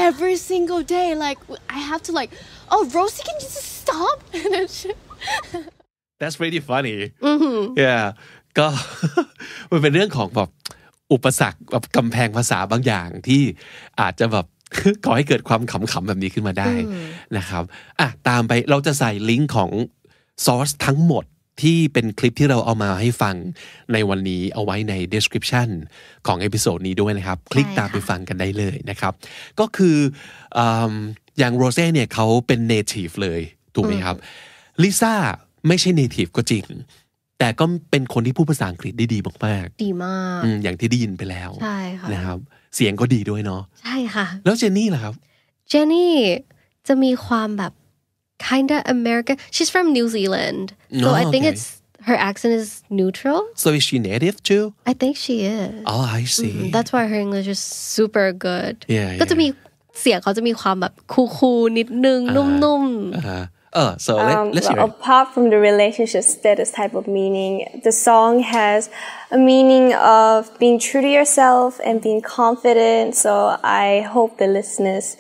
every single day. Like I have to like, oh Rosie, can you just stop? And then she... That's really funny. Mm-hmm. Yeah, ก็มันเป็นเรื่องของแบบอุปสรรคแบบกำแพงภาษาบางอย่างที่อาจจะแบบก่อให้เกิดความขำๆแบบนี้ขึ้นมาได้นะครับอ่ะตามไปเราจะใส่ลิงก์ของซอสทั้งหมดที่เป็นคลิปที่เราเอามาให้ฟังในวันนี้เอาไว้ใน description ของเอพิโซดนี้ด้วยนะครับ คลิกตามไปฟังกันได้เลยนะครับ ก็คืออย่างโรเซ่เนี่ยเขาเป็น native เลย ถูกไหมครับลิซ่าไม่ใช่ native ก็จริง แต่ก็เป็นคนที่พูดภาษาอังกฤษได้ดีมากๆดีมากอย่างที่ได้ยินไปแล้ว ใช่ค่ะนะครับ เสียงก็ดีด้วยเนาะใช่ค่ะ แล้วเจนนี่ล่ะครับเจนนี่จะมีความแบบ kinda American. She's from New Zealand, so oh, I ah, think it's her accent is neutral. So is she native too? I think she is. Oh, I see. Mm-hmm. That's why her English is super good. Yeah. yeah. ก็จะมีเสียงเขาจะมีความแบบคูลๆนิดนึงนุ่มๆ uh-huh. uh-huh. Oh, so um, let, us hear Apart from the relationship status type of meaning, the song has a meaning of being true to yourself and being confident. So I hope the listeners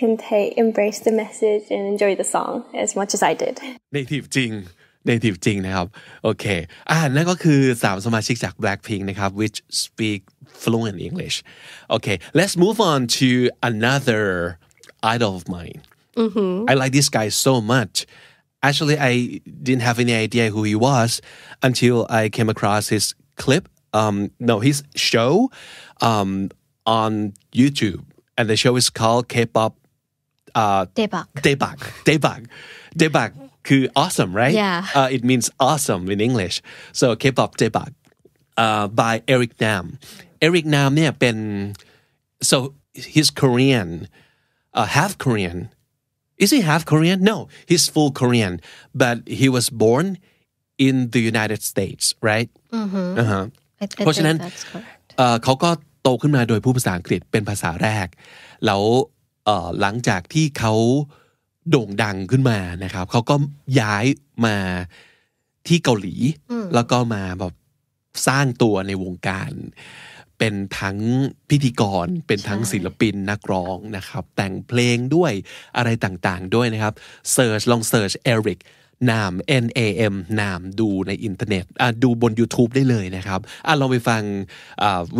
can they embrace the message and enjoy the song as much as I did native จริง native จริงนะครับโอเคอ่านั่นก็คือ3สมาชิกจาก Blackpink นะครับ which speak fluent English okay let's move on to another idol of mine mm-hmm. I like this guy so much actually I didn't have any idea who he was until I came across his clip um no his show um on YouTube and the show is called K-pop debug. Uh, debug. Debug. Debug. awesome, right? Yeah. Uh, it means awesome in English. So K-pop debug uh, by Eric Nam. Eric Nam เนี่ยเป็น so he's Korean, uh, half Korean. Is he half Korean? No, he's full Korean, but he was born in the United States, right? Mm-hmm. Uh-huh. I, I หลังจากที่เขาโด่งดังขึ้นมานะครับเขาก็ย้ายมาที่เกาหลีแล้วก็มาแบบสร้างตัวในวงการ เป็นทั้งพิธีกร เป็นทั้งศิลปินนักร้องนะครับ แต่งเพลงด้วยอะไรต่างๆด้วยนะครับเซิร์ชลองเซิร์ชเอริกนาม N A M นามดูในอินเทอร์เน็ตดูบน YouTube ได้เลยนะครับเราไปฟัง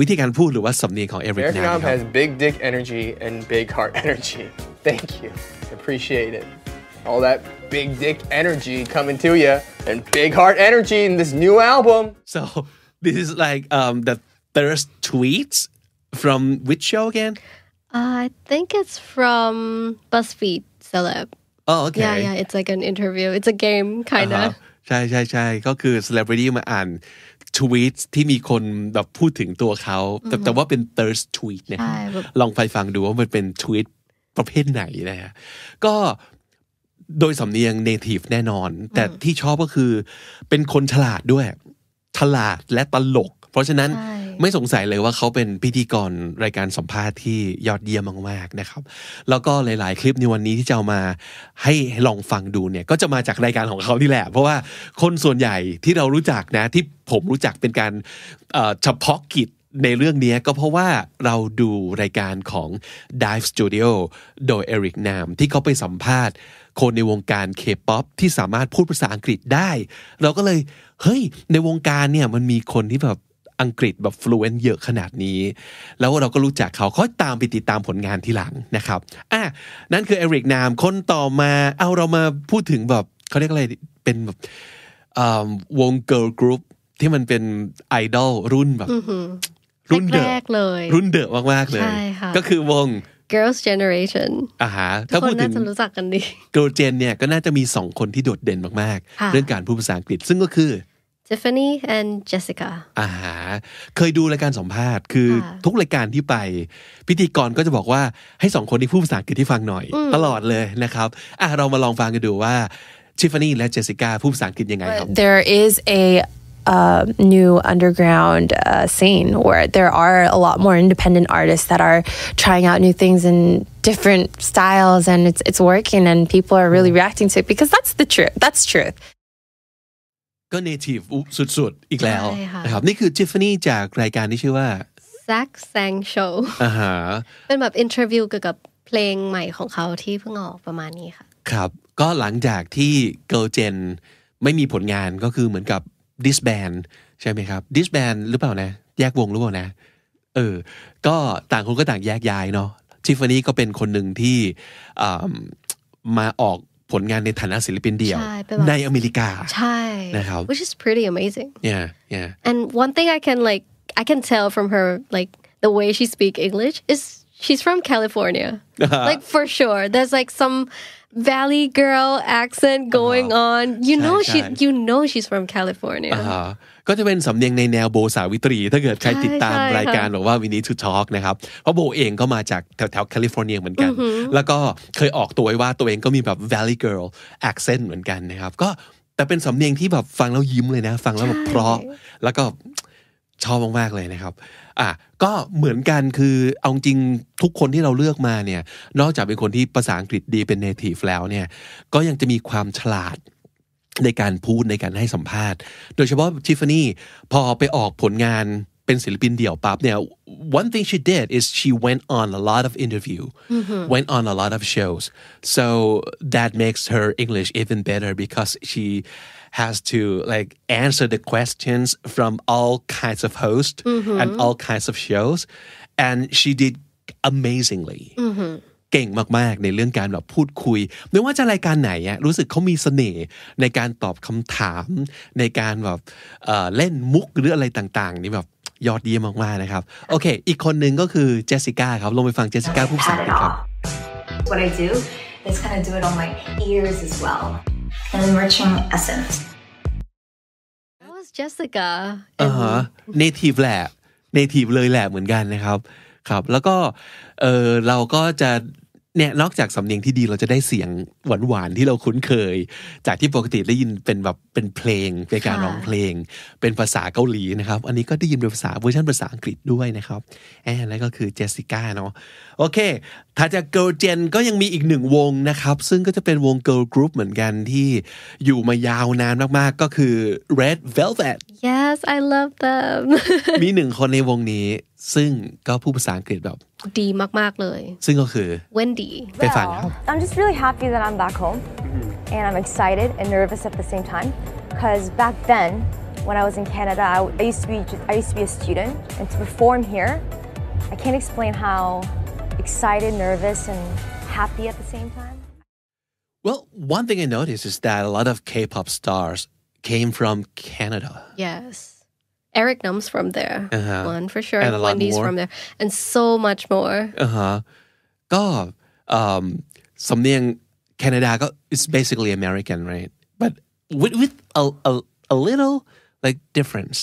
วิธีการพูดหรือว่าสำเนียงของเอริกนะครับ e r าม Nam has big dick energy and big heart energy thank you appreciate it all that big dick energy coming to you and big heart energy in this new album so this is like um, the first tweets from which show again uh, I think it's from BuzzFeed celeb โอเค a y Yeah, yeah. It's like an interview. It's a game kind of. ใช่ใช่ใช่ก็คือ celebrity มาอ่านทวีตที่มีคนแบบพูดถึงตัวเขาแต่แต่ว่าเป็น thirst tweet นะลองไปฟังดูว่ามันเป็นทวีตประเภทไหนนะฮะก็โดยสำเนียง native แน่นอน แต่ที่ชอบก็คือเป็นคนฉลาดด้วยฉลาดและตลก เพราะฉะนั้นไม่สงสัยเลยว่าเขาเป็นพิธีกรรายการสัมภาษณ์ที่ยอดเยี่ยมมากๆนะครับ แล้วก็หลาย ๆ คลิปในวันนี้ที่จะามาให้ลองฟังดูเนี่ยก็จะมาจากรายการของเขาที่แหละ เพราะว่าคนส่วนใหญ่ที่เรารู้จักนะ ที่ผมรู้จักเป็นการเฉพาะกิจในเรื่องนี้ก็เพราะว่าเราดูรายการของ Dive Studio โดยเอริกนามที่เขาไปสัมภาษณ์ คนในวงการ K-POP ที่สามารถพูดภาษาอังกฤษได้ เราก็เลยเฮ้ยในวงการเนี่ยมันมีคนที่แบบอังกฤษแบบ fluent เยอะขนาดนี้แล้วเราก็รู้จักเขาค่อยตามไปติดตามผลงานทีหลังนะครับอ่ะนั่นคือเอริกนามคนต่อมาเอาเรามาพูดถึงแบบเขาเรียกอะไรเป็นแบบวงเกิร์ลกรุ๊ปที่มันเป็นไอดอลรุ่นแบบรุ่นเดอะเลยรุ่นเดอะมากๆเลยก็คือวง Girls Generation อ่าฮะถ้าพูดถึงน่าจะรู้จักกันดี Girl Gen เนี่ยก็น่าจะมีสองคนที่โดดเด่นมากๆ เรื่องการพูดภาษาอังกฤษซึ่งก็คือ Tiffany and Jessica อ่าฮะเคยดูรายการสัมภาษณ์คือทุกรายการที่ไปพิธีกรก็จะบอกว่าให้สองคนที่พูดภาษาอังกฤษที่ฟังหน่อย uh-huh. Tiffany และ Jessica พูดภาษาอังกฤษยังไงครับ There is a uh, new underground uh, scene where there are a lot more independent artists that are trying out new things in different styles and it's it's working and people are really mm. reacting to it because that's the truth that's truth ก็ native สุดๆ อีกแล้วนะครับ นี่คือจิฟฟานี่จากรายการที่ชื่อว่า Zack Sang Show อ่าฮะ เป็นแบบอินเทอร์วิวเกวกับเพลงใหม่ของเขาที่เพิ่งออกประมาณนี้ค่ะ ครับ ก็หลังจากที่ Girl Gen ไม่มีผลงานก็คือเหมือนกับ disband ใช่ไหมครับ disband หรือเปล่านะ แยกวงหรือเปล่านะ เออ ก็ต่างคนก็ต่างแยกย้ายเนาะทิฟฟานี่ก็เป็นคนหนึ่งที่มาออกผลงานในฐานะศิลปินเดี่ยวในอเมริกาใช่นะครับ which is pretty amazing yeah yeah and one thing I can like I can tell from her like the way she speak English is she's from California (laughs) like for sure there's like some valley girl accent uh-huh. going on you know she you know she's from California uh-huh. ก็จะเป็นสำเนียง ในแนวโบสาวิตรี ถ้าเกิดใครติดตามรายการบอกว่าวินิทูทอล์กนะครับเพราะโบเองก็มาจากแถวแคลิฟอร์เนียเหมือนกัน แล้วก็เคยออกตัวไว้ว่าตัวเองก็มีแบบ valley girl accent เหมือนกันนะครับ ก็แต่เป็นสำเนียงที่แบบฟังแล้วยิ้มเลยนะ ฟังแล้วแบบเพราะแล้วก็ชอบมากๆเลยนะครับ อ่ะก็เหมือนกันคือเอาจริงทุกคนที่เราเลือกมาเนี่ยนอกจากเป็นคนที่ภาษาอังกฤษดีเป็น native แล้วเนี่ยก็ยังจะมีความฉลาดในการพูดในการให้สัมภาษณ์ one thing she did is she went on a lot of interview mm-hmm. went on a lot of shows so that makes her English even better because she has to like answer the questions from all kinds of hosts mm-hmm. and all kinds of shows and she did amazingly mm-hmm. เก่งมาก ๆ ในเรื่องการแบบพูดคุย ไม่ว่าจะรายการไหนอะรู้สึกเขามีเสน่ห์ในการตอบคำถามในการแบบเเล่นมุกหรืออะไรต่าง ๆ นี่แบบยอดเยี่ยมมาก ๆ นะครับ โอเค อีกคนหนึ่งก็คือเจสสิก้าครับ ลงไปฟังเจสสิก้าพูดสักหนัอยครับ What I do is kind of do it on my ears as well an enriching essence That was Jessica อ่าฮะ native แหละ native เลยแหละเหมือนกันนะครับ ครับ แล้วก็เออเราก็จะเนี่ยนอกจากสำเนียงที่ดีเราจะได้เสียงหวานๆที่เราคุ้นเคย จากที่ปกติได้ยินเป็นแบบเป็นเพลงเป็นการร้องเพลง เป็นภาษาเกาหลีนะครับอันนี้ก็ได้ยินเป็นภาษาเวอร์ชันภาษาอังกฤษด้วยนะครับแอนนั่นก็คือเจสสิก้าเนาะโอเคถ้าจะเกิร์ลเจนก็ยังมีอีกหนึ่งวงนะครับ ซึ่งก็จะเป็นวงเกิลกรุ๊ปเหมือนกันที่อยู่มายาวนานมากๆก็คือ Red Velvet Yes I love them มีหนึ่งคนในวงนี้ ซึ่งก็พูดภาษาอังกฤษแบบดีมากๆเลย Wendy ไปฟังครับ I'm just really happy that I'm back home and I'm excited and nervous at the same time because back then when I was in Canada I, I used to be just, I used to be a student and to perform here I can't explain how excited nervous and happy at the same time Well, one thing I noticed is that a lot of K-pop stars came from Canada. Yes. Eric Num's from there uh-huh. one for sure and a lot Wendy's more. from there and so much more อ่าฮะก็ uh-huh. um Canada. it's basically American right but with with a a, a little like difference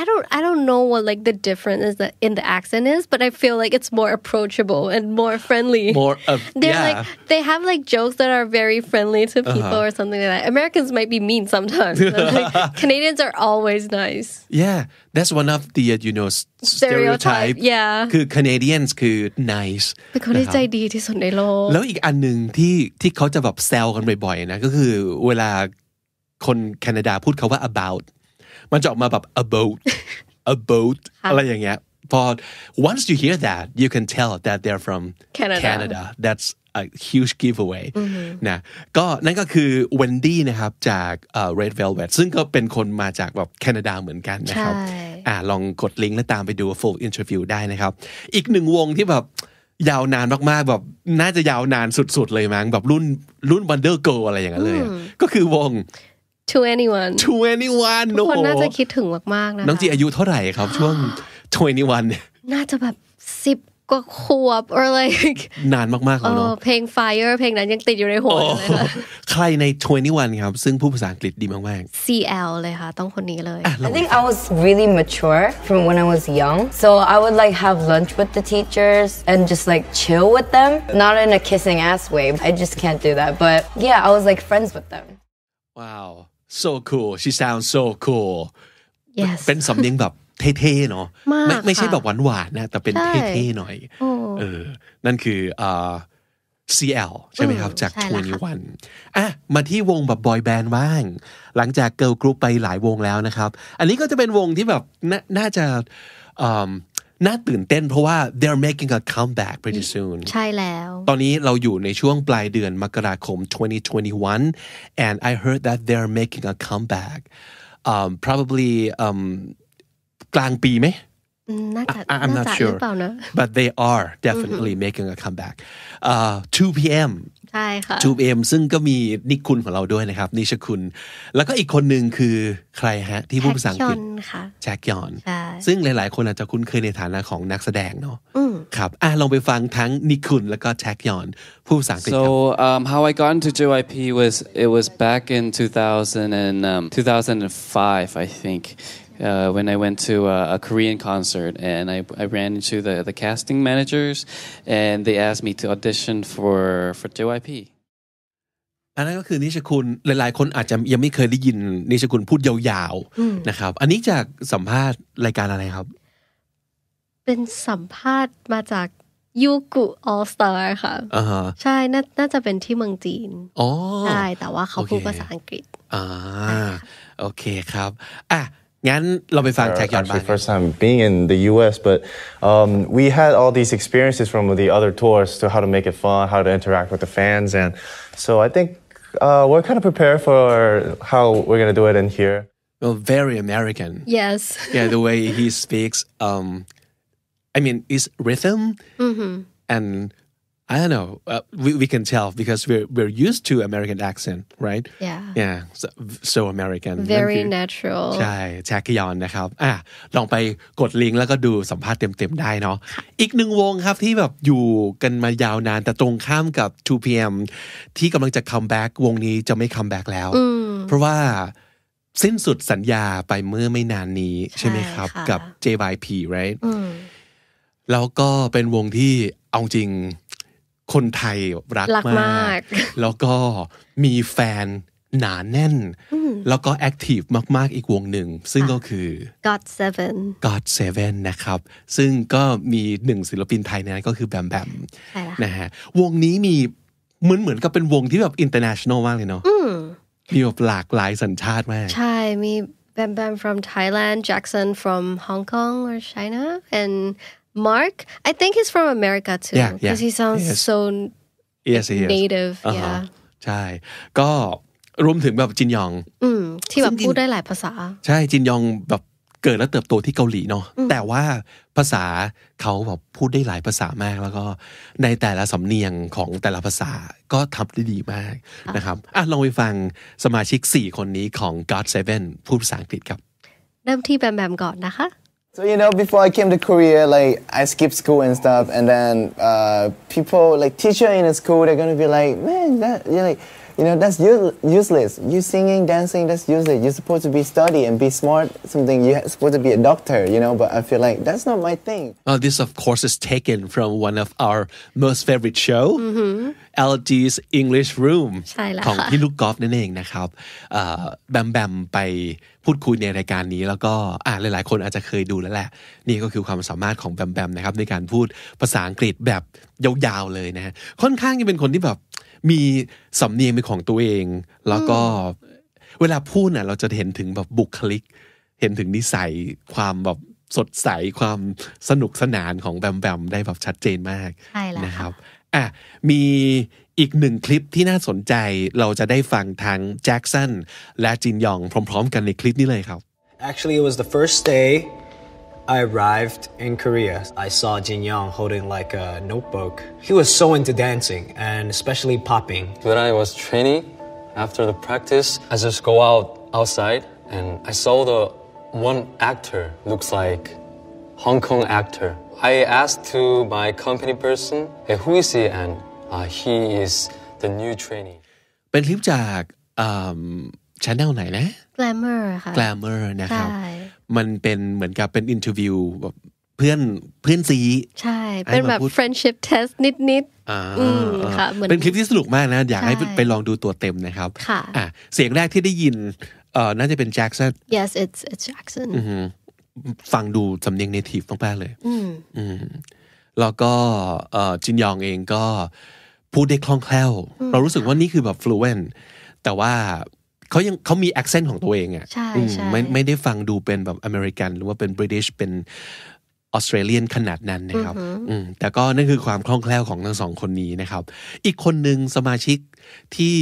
I don't I don't know what like the difference is that in the accent is, but I feel like it's more approachable and more friendly. More of, (laughs) they're yeah. like they have like jokes that are very friendly to uh-huh. people uh-huh. or something like that. Americans might be mean sometimes. like, (laughs) Canadians are always nice. Yeah, that's one of the uh, you know stereotype. Yeah. คือ Canadians คือ nice เป็นคนที่ใจดีที่สุดในโลกแล้วอีกอันหนึ่งที่ที่เขาจะแบบแซวกันบ่อยๆนะก็คือเวลาคนแคนาดาพูดคาว่า uh-huh. about มันจะออกมาแบบ a boat a boat อะไรอย่างเงี้ยพ t once you hear that you can tell that they're from Canada, Canada. that's a huge giveaway นะก็นั่นก็คือเวนดี้นะครับจาก Red Velvet ซึ่งก็เป็นคนมาจากแบบแคนาดาเหมือนกันนะครับอ่า ลองกดลิงก์และตามไปดู full interview ได้นะครับ อีกหนึ่งวงที่แบบยาวนานมากๆ แบบน่าจะยาวนานสุดๆเลยมั้งแบบรุ่นรุ่นนเด d e r Girl อะไรอย่างเงี้ยเลยก็คือวง to anyone to anyone ทุกคนน่าจะคิดถึงมากๆนะะน้องจีอายุเท่าไหร่ครับช่วง to anyone นี่น่าจะแบบสิบกว่าขวบ or like นานมากๆแล้วเนาะเพลง Fire เพลงนั้นยังติดอยู่ในหัวเลยะใครใน21ครับซึ่งผู้ภาษาอังกฤษดีมากๆ CL เลยค่ะต้องคนนี้เลย I think I was really mature from when I was young so I would like have lunch with the teachers and just like chill with them not in a kissing ass way I just can't do that but yeah I was like friends with them wow so cool she sounds so cool yes. เป็นสำเนียงแบบเท่ๆเนาะไม่ไม่ใช่แบบหวานๆนะ แต่เป็นเท่ๆหน่อยเออ นั่นคืออ่า CL ใช่ไหมครับจาก21อ่ะมาที่วงแบบบอยแบนด์บ้าง หลังจากเกิลกรุ๊ปไปหลายวงแล้วนะครับ อันนี้ก็จะเป็นวงที่แบบน่าจะน่าตื่นเต้นเพราะว่า they're making a comeback pretty soon ใช่แล้ว ตอนนี้เราอยู่ในช่วงปลายเดือนมกราคม 2021 and I heard that they're making a comeback um, probably um, กลางปีไหมน่าจะ I'm not sure but they are definitely making a comeback uh, 2 p.m. ใช่ค่ะจูบเอมซึ่งก็มีนิคุณของเราด้วยนะครับนิชคุณแล้วก็อีกคนหนึ่งคือใครฮะที่พูดภาษาอังกฤษแจ็คยอนซึ่งหลาย ๆ คนอาจจะคุ้นเคยในฐานะของนักแสดงเนาะครับอ่ะลองไปฟังทั้งนิคุณแล้วก็แจ็คยอนพูดภาษาอังกฤษ so um, how I got into JYP was it was back in 2000 and um, 2005 I think uh, when I went to a, a, Korean concert, and I, I ran into the, the casting managers, and they asked me to audition for for JYP. อันนั้นก็คือนิชคุณหลายๆ คนอาจจะยังไม่เคยได้ยินนิชคุณพูดยาวๆนะครับ อันนี้จากสัมภาษณ์รายการอะไรครับ เป็นสัมภาษณ์มาจากยูกุออลสตาร์ค่ะ uh-huh. ใช่นน่าจะเป็นที่เมืองจีน oh. ใช่ แต่ว่าเขา okay. พูดภาษาอังกฤษ อ่า โอเคครับอ่ะงั้นเราไปฟังแท็กย้อนบ้าง first time being in the U.S. but um, we had all these experiences from the other tours to how to make it fun, how to interact with the fans, and so I think uh, we're kind of prepared for how we're gonna do it in here. Well, very American. Yes. (laughs) yeah, the way he speaks. Um, I mean, his rhythm mm-hmm. and I don't know. Uh, we, we can tell because we're we're used to American accent, right? Yeah. Yeah. So, so American. Very natural. ใช่แจ็คยอนนะครับอ่ะลองไปกดลิงก์แล้วก็ดูสัมภาษณ์เต็มๆได้เนาะอีกหนึ่งวงครับที่แบบอยู่กันมายาวนาน แต่ตรงข้ามกับ 2PM ที่กำลังจะคัมแบ็กวงนี้จะไม่คัมแบ็กแล้วเพราะว่าสิ้นสุดสัญญาไปเมื่อไม่นานนี้ใช่ไหมครับกับ JYP right แล้วก็เป็นวงที่เอาจริงคนไทยรักมาก แล้วก็มีแฟนหนาแน่น แล้วก็แอคทีฟมาก ๆอีกวงหนึ่ง ซึ่งก็คือ God Seven God Seven นะครับ ซึ่งก็มีหนึ่งศิลปินไทยในนั้นก็คือแบมแบมนะฮะ วงนี้มีเหมือนเหมือนกับเป็นวงที่แบบอินเตอร์เนชั่นแนลมากเลยเนาะมีแบบหลากหลายสัญชาติมาก ใช่ มีแบมแบม from Thailand Jackson from Hong Kong or China and Mark, I think he's from America too. Yeah, yeah. Because he sounds h e s o yes, he native. Uh-huh. Yeah. ใช่ก็รวมถึงแบบจินยอง อืม ที่แบบพูดได้หลายภาษา ใช่จินยองแบบเกิดและเติบโตที่เกาหลีเนาะแต่ว่าภาษาเขาแบบพูดได้หลายภาษามากแล้วก็ในแต่ละสำเนียงของแต่ละภาษาก็ทำได้ดีมากนะครับอ่ะลองไปฟังสมาชิก4คนนี้ของ God Seven พูดภาษาอังกฤษครับเริ่มที่แบมแบมก่อนนะคะ So you know, before I came to Korea, like I skipped school and stuff, and then uh, people like teacher in a school, they're gonna be like, man, that you know, like you know, that's useless. You singing, dancing, that's useless. You're supposed to be study and be smart, something. You're supposed to be a doctor, you know, but I feel like that's not my thing. Uh, this, of course, is taken from one of our most favorite show, mm-hmm. LG's English Room ใช่แล้วของพี่ลูกกอล์ฟนั่นเองนะครับแบมแบมไปพูดคุยในรายการนี้แล้วก็อ่าหลายๆคนอาจจะเคยดูแล้วแหละนี่ก็คือความสามารถของแบมแบมนะครับในการพูดภาษาอังกฤษแบบยาวๆเลยนะฮะค่อนข้างจะเป็นคนที่แบบมีสำเนียงเป็นของตัวเอง แล้วก็เวลาพูดน่ะเราจะเห็นถึงแบบบุคลิกเห็นถึงนิสัยความแบบสดใสความสนุกสนานของแบมแบมได้แบบชัดเจนมากใช่แล้วนะครับอ่ะมีอีกหนึ่งคลิปที่น่าสนใจเราจะได้ฟังทั้งแจ็คสันและจินยองพร้อม ๆ กันในคลิปนี้เลยครับ Actually it was the first day I arrived in Korea. I saw Jin Young holding like a notebook. He was so into dancing and especially popping. When I was training, after the practice, I just go out outside and I saw the one actor looks like Hong Kong actor. I asked to my company person, hey, who is he? And uh, he is the new trainee. Glamour ค่ะ Glamour นะครับมันเป็นเหมือนกับเป็นอินเทอร์วิวแบบเพื่อนเพื่อนซีใช่เป็นแบบ friendship test นิดนิดอ่าค่ะเหมือนเป็นคลิปที่สนุกมากนะ อยากให้ไปลองดูตัวเต็มนะครับค่ะเสียงแรกที่ได้ยินเออน่าจะเป็นแจ็คสัน yes it's it's Jackson ฟังดูสำเนียงเนทีฟมากๆเลยอืมแล้วก็จินยองเองก็พูดได้คล่องแคล่ว เรารู้สึกว่านี่คือแบบ fluent แต่ว่าเขายังเขามีแอคเซนต์ของตัวเองอ่ะใช่ไม่ไม่ได้ฟังดูเป็นแบบอเมริกัน หรือว่าเป็นบริเตนเป็นออสเตรเลียนขนาดนั้นนะครับแต่ก็นั่นคือความคล่องแคล่วของทั้งสองคนนี้นะครับอีกคนหนึ่งสมาชิกที่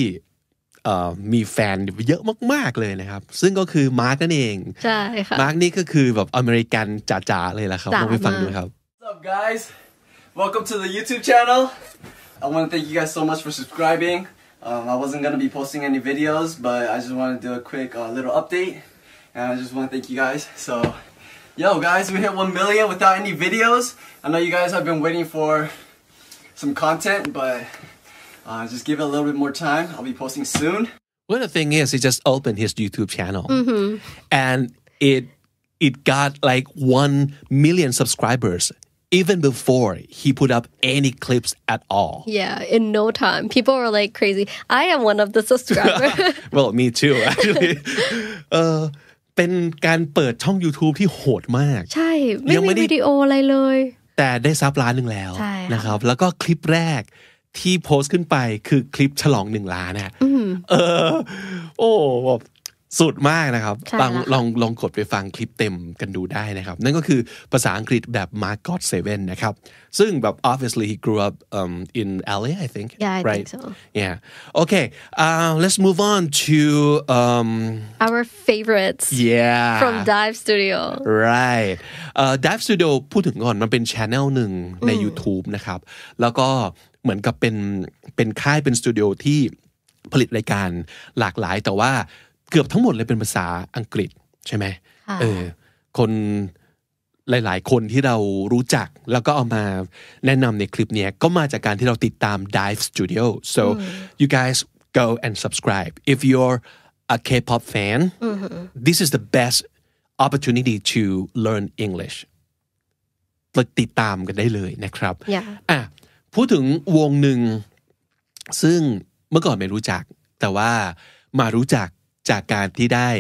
มีแฟนเยอะมากๆเลยนะครับซึ่งก็คือมาร์กนั่นเองใช่ค่ะมาร์กนี่ก็คือแบบอเมริกันจ๋าๆเลยละครับลองไปฟังดูครับ What's up guys welcome to the YouTube channel I want to thank you guys so much for subscribing Um, I wasn't going to be posting any videos, but I just want to do a quick uh, little update. And I just want to thank you guys. So, yo guys, we hit 1 million without any videos. I know you guys have been waiting for some content, but uh, just give it a little bit more time. I'll be posting soon. Well, the thing is, he just opened his YouTube channel. Mm-hmm. And it it got like 1 million subscribers even before he put up any clips at all. Yeah, in no time. People were like crazy. I am one of the subscribers. well, me too, actually. uh, เป็นการเปิดช่อง YouTube ที่โหดมาก ใช่ไม่มีวิดีโออะไรเลย แต่ได้ซับล้านหนึ่งแล้วนะครับแล้วก็คลิปแรกที่โพสต์ขึ้นไปคือคลิปฉลองหนึ่งล้านนะเออโอ้แบบสุดมากนะครับลองลองลองกดไปฟังคลิปเต็มกันดูได้นะครับ นั่นก็คือภาษาอังกฤษแบบ Mark got seven นะครับ ซึ่งแบบ obviously he grew up um, in LA I think yeah I right? think so yeah okay uh, let's move on to um, our favorites yeah from Dive Studio right uh, Dive Studio พูดถึงก่อนมันเป็นช a n n e l หนึ่งใน YouTube นะครับ แล้วก็เหมือนกับเป็นเป็นค่ายเป็นสตูดิโอที่ผลิตรายการหลากหลายแต่ว่าเกือบทั้งหมดเลยเป็นภาษาอังกฤษใช่ไหมเออคนหลาย ๆ คนที่เรารู้จักแล้วก็เอามาแนะนำในคลิปนี้ก็มาจากการที่เราติดตาม Dive Studio so you guys go and subscribe if you're a K-pop fan this is the best opportunity to learn English ติดตามกันได้เลยนะครับอ่ะพูดถึงวงหนึ่งซึ่งเมื่อก่อนไม่รู้จัก แต่ว่ามารู้จักจากการที่ได้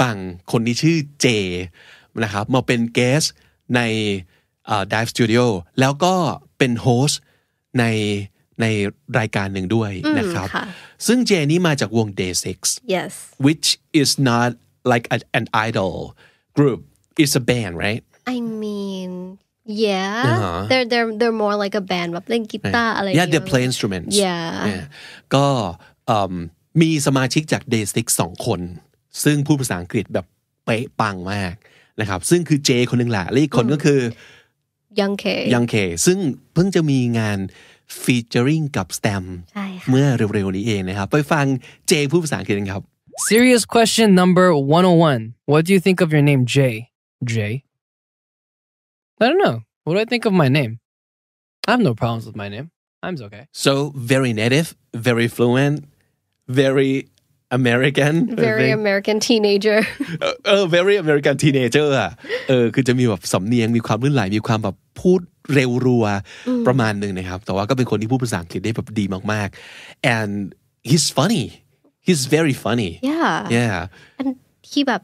ฟังคนที่ชื่อเจนะครับมาเป็นเกสใน Dive Studio แล้วก็เป็นโฮสในในรายการหนึ่งด้วยนะครับซึ่งเจนี่มาจากวง Day 6 yes which is not like a, an idol group it's a band right I mean yeah uh-huh. they're they're they're more like a band แบบเล่นกีตาร์อะไร yeah they play instruments yeah, yeah. ก็มีสมาชิกจากเดซิกสองคน ซึ่งพูดภาษาอังกฤษแบบเป๊ะปังมากนะครับซึ่งคือเจคนหนึ่งแหละและอีกคนก็คือยังเคยังเคซึ่งเพิ่งจะมีงานฟีเจอริงกับสแตมเมื่อเร็วๆนี้เองนะครับไปฟังเจพูดภาษาอังกฤษครับ serious question number 101 what do you think of your name Jay j I don't know what do I think of my name I have no problems with my name I'm okay so very native very fluent very American very American teenager เออ very American teenager อ่ะเออคือจะมีแบบสำเนียงมีความลื่นไหลมีความแบบพูดเร็วรัวประมาณหนึ่งนะครับแต่ว่าก็เป็นคนที่พูดภาษาอังกฤษได้แบบดีมากๆ and he's funny he's very funny yeah yeah and he แบบ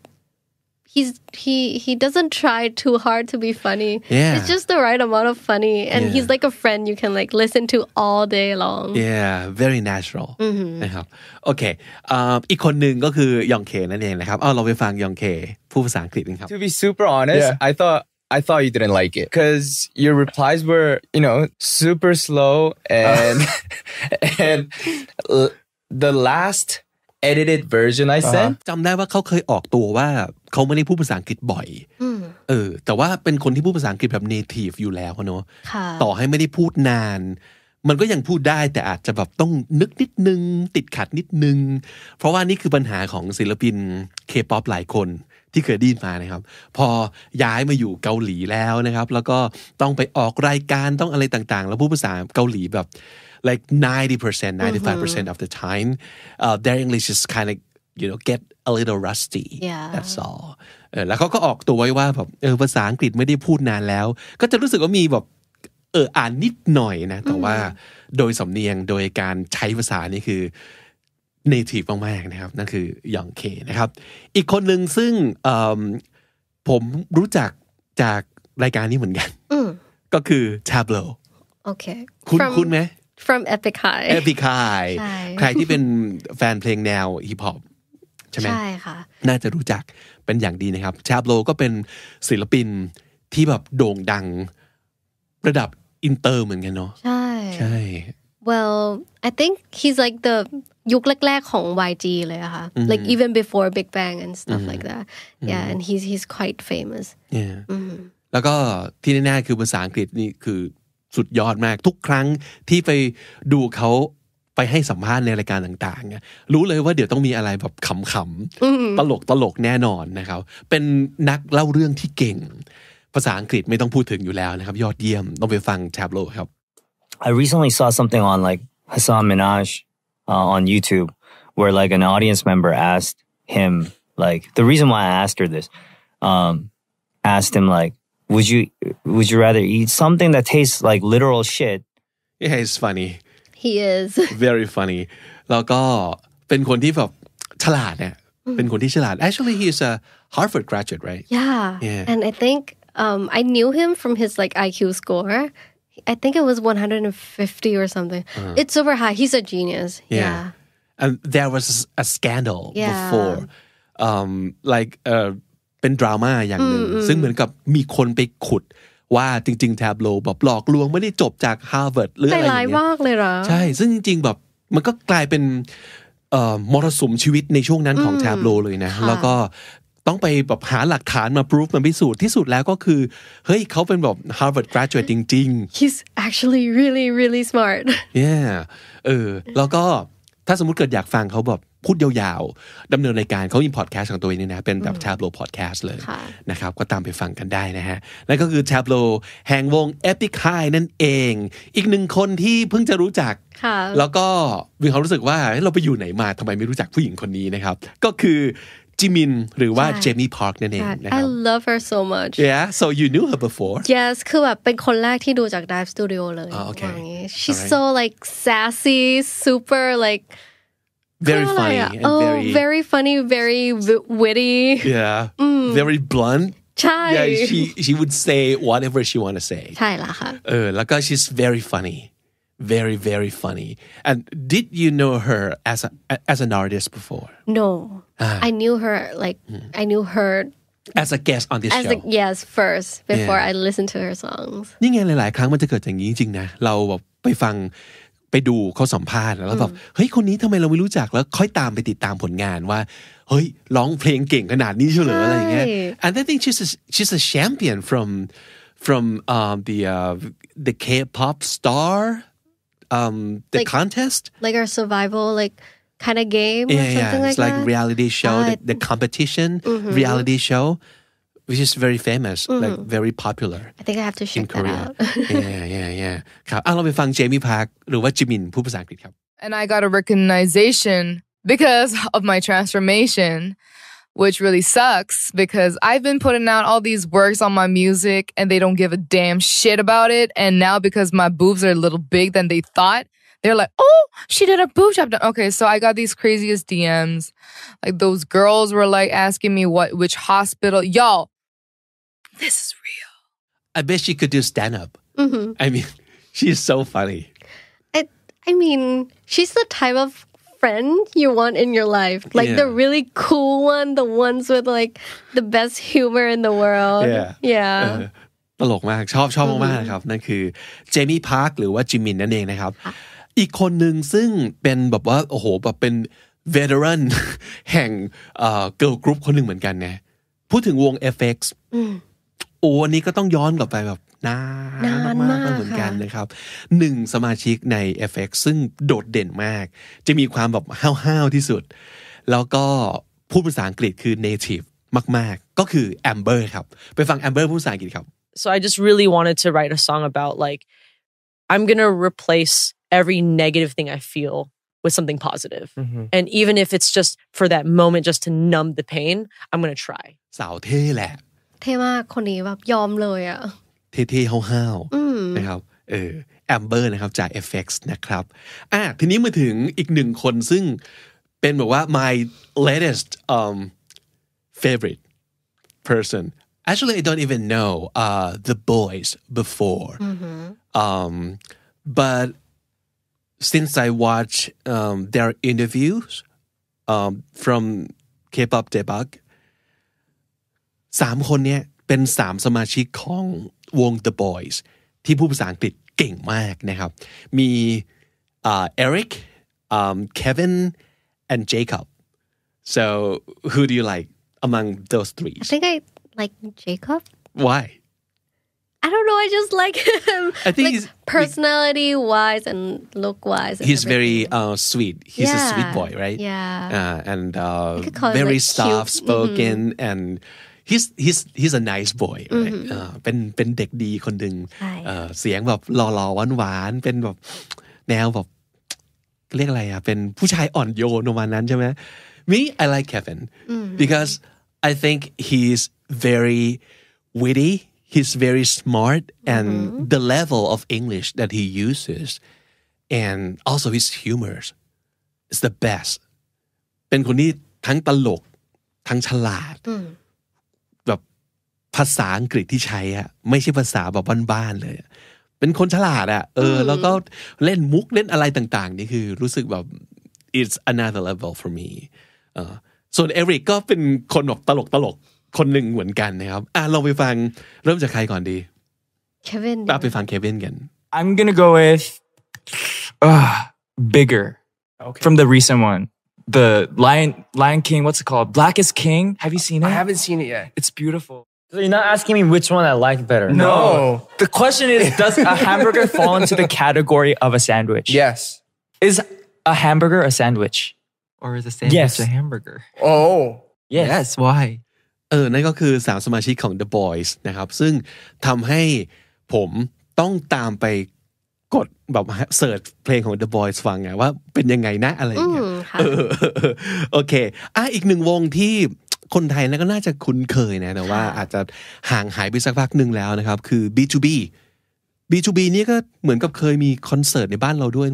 he's he he doesn't try too hard to be funny. Yeah. It's just the right amount of funny and yeah. he's like a friend you can like listen to all day long. Yeah, very natural. นะครับ mm-hmm. uh-huh. Okay um, อีกคนหนึ่งก็คือยองเคนั่นเองนะครับเอาเราไปฟังยองเคพูดภาษาอังกฤษนะครับ To be super honest, yeah. I thought I thought you didn't like it because your replies were, you know, super slow and uh. (laughs) and the last edited version I sent จำได้ว่าเขาเคยออกตัวว่าเขาไม่ได้พูดภาษาอังกฤษบ่อยเออ แต่ว่าเป็นคนที่พูดภาษาอังกฤษแบบ native อยู่แล้วเนาะต่อให้ไม่ได้พูดนาน มันก็ยังพูดได้แต่อาจจะแบบต้องนึกนิดนึงติดขัดนิดนึง เพราะว่านี่คือปัญหาของศิลปินเคป๊อปหลายคนที่เคยดีนมานะครับ พอย้ายมาอยู่เกาหลีแล้วนะครับ แล้วก็ต้องไปออกรายการต้องอะไรต่างๆ แล้วพูดภาษาเกาหลีแบบ like 90% 95% of the time uh, their English is kind of you know get a little rusty yeah. that's all แล้วเขาก็ออกตัวไว้ว่าแบบเออภาษาอังกฤษไม่ได้พูดนานแล้ว ก็จะรู้สึกว่ามีแบบเอออ่านนิดหน่อยนะแต่ว่าโดยสำเนียงโดยการใช้ภาษานี่คือ native มากๆนะครับนั่นคือยองเคนะครับ อีกคนหนึ่งซึ่งผมรู้จักจากรายการนี้เหมือนกันก็คือชาบโลโอเคคุ้นคุ้นไหม from Epic High Epic High ใครที่เป็นแฟนเพลงแนวฮิปฮอปใช่ไหมใช่ค่ะ น่าจะรู้จักเป็นอย่างดีนะครับชาบโลก็เป็นศิลปินที่แบบโด่งดังระดับอินเตอร์เหมือนกันเนาะ ใช่ ใช่ well I think he's like the ยุคแรกๆ ของ YG เลยค่ะ like even before Big Bang and stuff like that yeah and he's he's quite famous yeah แล้วก็ที่แน่ๆคือภาษาอังกฤษนี่คือสุดยอดมากทุกครั้งที่ไปดูเขาไปให้สัมภาษณ์ในรายการต่าง ๆ รู้เลยว่าเดี๋ยวต้องมีอะไรแบบขำๆ ตลกตลกแน่นอนนะครับ เป็นนักเล่าเรื่องที่เก่ง ภาษาอังกฤษไม่ต้องพูดถึงอยู่แล้วนะครับ ยอดเยี่ยมต้องไปฟังแทบโลครับ I recently saw something on like Hassan Minaj uh, on YouTube where like an audience member asked him like the reason why I asked her this um, asked him like would you would you rather eat something that tastes like literal shit? Yeah, he's funny. He is (laughs) very funny. Like Actually he is a Harvard graduate, right? Yeah. yeah. And I think um, I knew him from his like IQ score. I think it was 150 or something. Uh-huh. It's super high. He's a genius. Yeah. yeah. And there was a scandal yeah. before. Um, like uh, เป็นดราม่าอย่างหนึ่งซึ่งเหมือนกับมีคนไปขุดว่าจริง ๆ แทบโลแบบหลอกลวงไม่ได้จบจากฮาร์วาร์ดหรืออะไรอย่างเงี้ยมากเลยหรอใช่ซึ่งจริงๆแบบมันก็กลายเป็นมรสุมชีวิตในช่วงนั้นของแทบโลเลยนะ แล้วก็ต้องไปแบบหาหลักฐานมาพิสูจมาพิสูจน์ที่สุดแล้วก็คือเฮ้ยเขาเป็นแบบ Harvard graduate จริงๆ he's actually really really smart yeah เออแล้วก็ถ้าสมมติเกิดอยากฟังเขาแบบพูดยาวๆ ดำเนินรายการเขามีพอดแคสต์ของตัวเองนี่นะเป็นแบบแชโลพอดแคสต์เลยนะครับ ก็ตามไปฟังกันได้นะฮะและก็คือแชโลแห่งวงเอพิคายนั่นเอง อีกหนึ่งคนที่เพิ่งจะรู้จักแล้วก็วิวเขารู้สึกว่าเราไปอยู่ไหนมาทำไมไม่รู้จักผู้หญิงคนนี้นะครับ ก็คือจิมินหรือว่าเจมี่พาร์คนั่นเองนะครับ I love her so much yeah so you knew her before yes คือแบบเป็นคนแรกที่ดูจาก Dive Studio เลย she's so like sassy super like very funny and oh, very funny very witty yeah very blunt ใช่ yeah she she would say whatever she want to say ใช่ละค่ะ เออแล้วก็ she's very funny very very funny and did you know her as a, as an artist before no ah. i knew her like mm. i knew her as a guest on this as show a, yes first before yeah. i listened to her songs นี่ไงหลายๆครั้งมันจะเกิดอย่างนี้จริงนะเราแบบไปฟังไปดูเขาสัมภาษณ์แล้วแบบเฮ้ยคนนี้ทำไมเราไม่รู้จักแล้วค่อยตามไปติดตามผลงานว่าเฮ้ยร้องเพลงเก่งขนาดนี้เฉลยอะไรอย่างเงี้ย and I think she's a, she's a champion from from um, the uh, the K-pop star um the like, contest like our survival like kind of game yeah, yeah. it's like, like that. reality show uh, the, the, competition mm-hmm. reality show which is very famous mm-hmm. like very popular I think I have to check in Korea. out (laughs) yeah yeah yeah ครับอ่ะเราไปฟังเจมี่พาร์คหรือว่าจิมินพูดภาษาอังกฤษครับ and I got a recognition because of my transformation which really sucks because I've been putting out all these works on my music and they don't give a damn shit about it. And now because my boobs are a little big than they thought, they're like, oh, she did a boob job. Okay, so I got these craziest DMs. Like those girls were like asking me what which hospital. Y'all, this is real. I bet she could do stand up. Mm-hmm. I mean, (laughs) she's so funny. I I mean, she's the type of friend you want in your life. Like yeah. the really cool one, the ones with like the best humor in the world. Yeah. yeah. ตลกมากชอบชอบมากๆนะครับนั่นคือเจมี่พาร์คหรือว่าจิมมินนั่นเองนะครับอีกคนหนึ่งซึ่งเป็นแบบว่าโอ้โหแบบเป็นเวเทรันแห่งเกิร์ลกรุ๊ปคนหนึ่งเหมือนกันนะพูดถึงวง FX โอ้อันนี้ก็ต้องย้อนกลับไปแบบนานานมากเหมือนกันนะครับหนึ่งสมาชิกใน FX ซึ่งโดดเด่นมาก จะมีความแบบห้าวๆที่สุด แล้วก็พูดภาษาอังกฤษคือ native มาก ๆก็คือ Amber ครับ ไปฟัง Amber พูดภาษาอังกฤษครับ so I just really wanted to write a song about like I'm gonna replace every negative thing I feel with something positive mm-hmm. and even if it's just for that moment just to numb the pain I'm gonna try สาวเท่แหละเท่มากคนนี้แบบยอมเลยอะเท่ๆห้าวๆนะครับ เออแอมเบอร์นะครับ จาก FX นะครับอ่ะทีนี้มาถึงอีกหนึ่งคนซึ่งเป็นแบบว่า my latest um, favorite person actually I don't even know uh, the boys before mm-hmm. um, but since I watch um, their interviews um, from K-pop debug สามคนเนี้ยเป็นสามสมาชิกของวง The Boys Eric, um, Kevin, and Jacob so who do you like among those three I think I like Jacob why I don't know. I just like him. I think like personality wise and look wise. And he's everything. very uh, sweet. He's yeah. a sweet boy, right? Yeah. Uh, and uh, very like soft spoken mm-hmm. and he's he's he's a nice boy เป็นเป็นเด็กดีคนหนึ่งเสียงแบบหล่อๆหวานๆ เป็นแบบแนวแบบเรียกอะไรอ่ะเป็นผู้ชายอ่อนโยนประมาณนั้นใช่ไหม me I like Kevin because I think he's very witty he's very smart and the level of English that he uses and also his humor is the best เป็นคนที่ทั้งตลกทั้งฉลาดภาษาอังกฤษที่ใช้อะไม่ใช่ภาษาแบบบ้านๆเลย เป็นคนฉลาดอะเออ แล้วก็เล่นมุกเล่นอะไรต่างๆนี่คือรู้สึกแบบ it's another level for me ส่วนเอริกก็เป็นคนแบบตลกตลกคนหนึ่งเหมือนกันนะครับอ่ะลองไปฟังเริ่มจากใครก่อนดีเควินไปฟังเควินกัน I'm gonna go with uh, bigger okay. from the recent one the Lion Lion King what's it called Blackest King have you seen it I haven't seen it yet it's beautiful So you're not asking me which one I like better. No. The question is Does a hamburger (laughs) fall into the category of a sandwich? Yes. Is a hamburger a sandwich? or is a sandwich Yes. a hamburger Oh Yes. yes why เออนั่นก็คือสาวสมาชิกของ The Boys นะครับซึ่งทำให้ผมต้องตามไปกดแบบเสิร์ชเพลงของ The Boys ฟังไงว่าเป็นยังไงนะอะไรอย่างเงี้ยอืมค่ะเออโอเคอ่ะอีกหนึ่งวงที่ (laughs) คนไทยนก็น่าจะคุ้นเคยนะแต่ว่าอาจจะห่างหายไปสักพักหนึ่งแล้วนะครับคือ B2B B2B นี่ก็เหมือนกับเคยมีคอนเสิร์ตในบ้านเราด้วย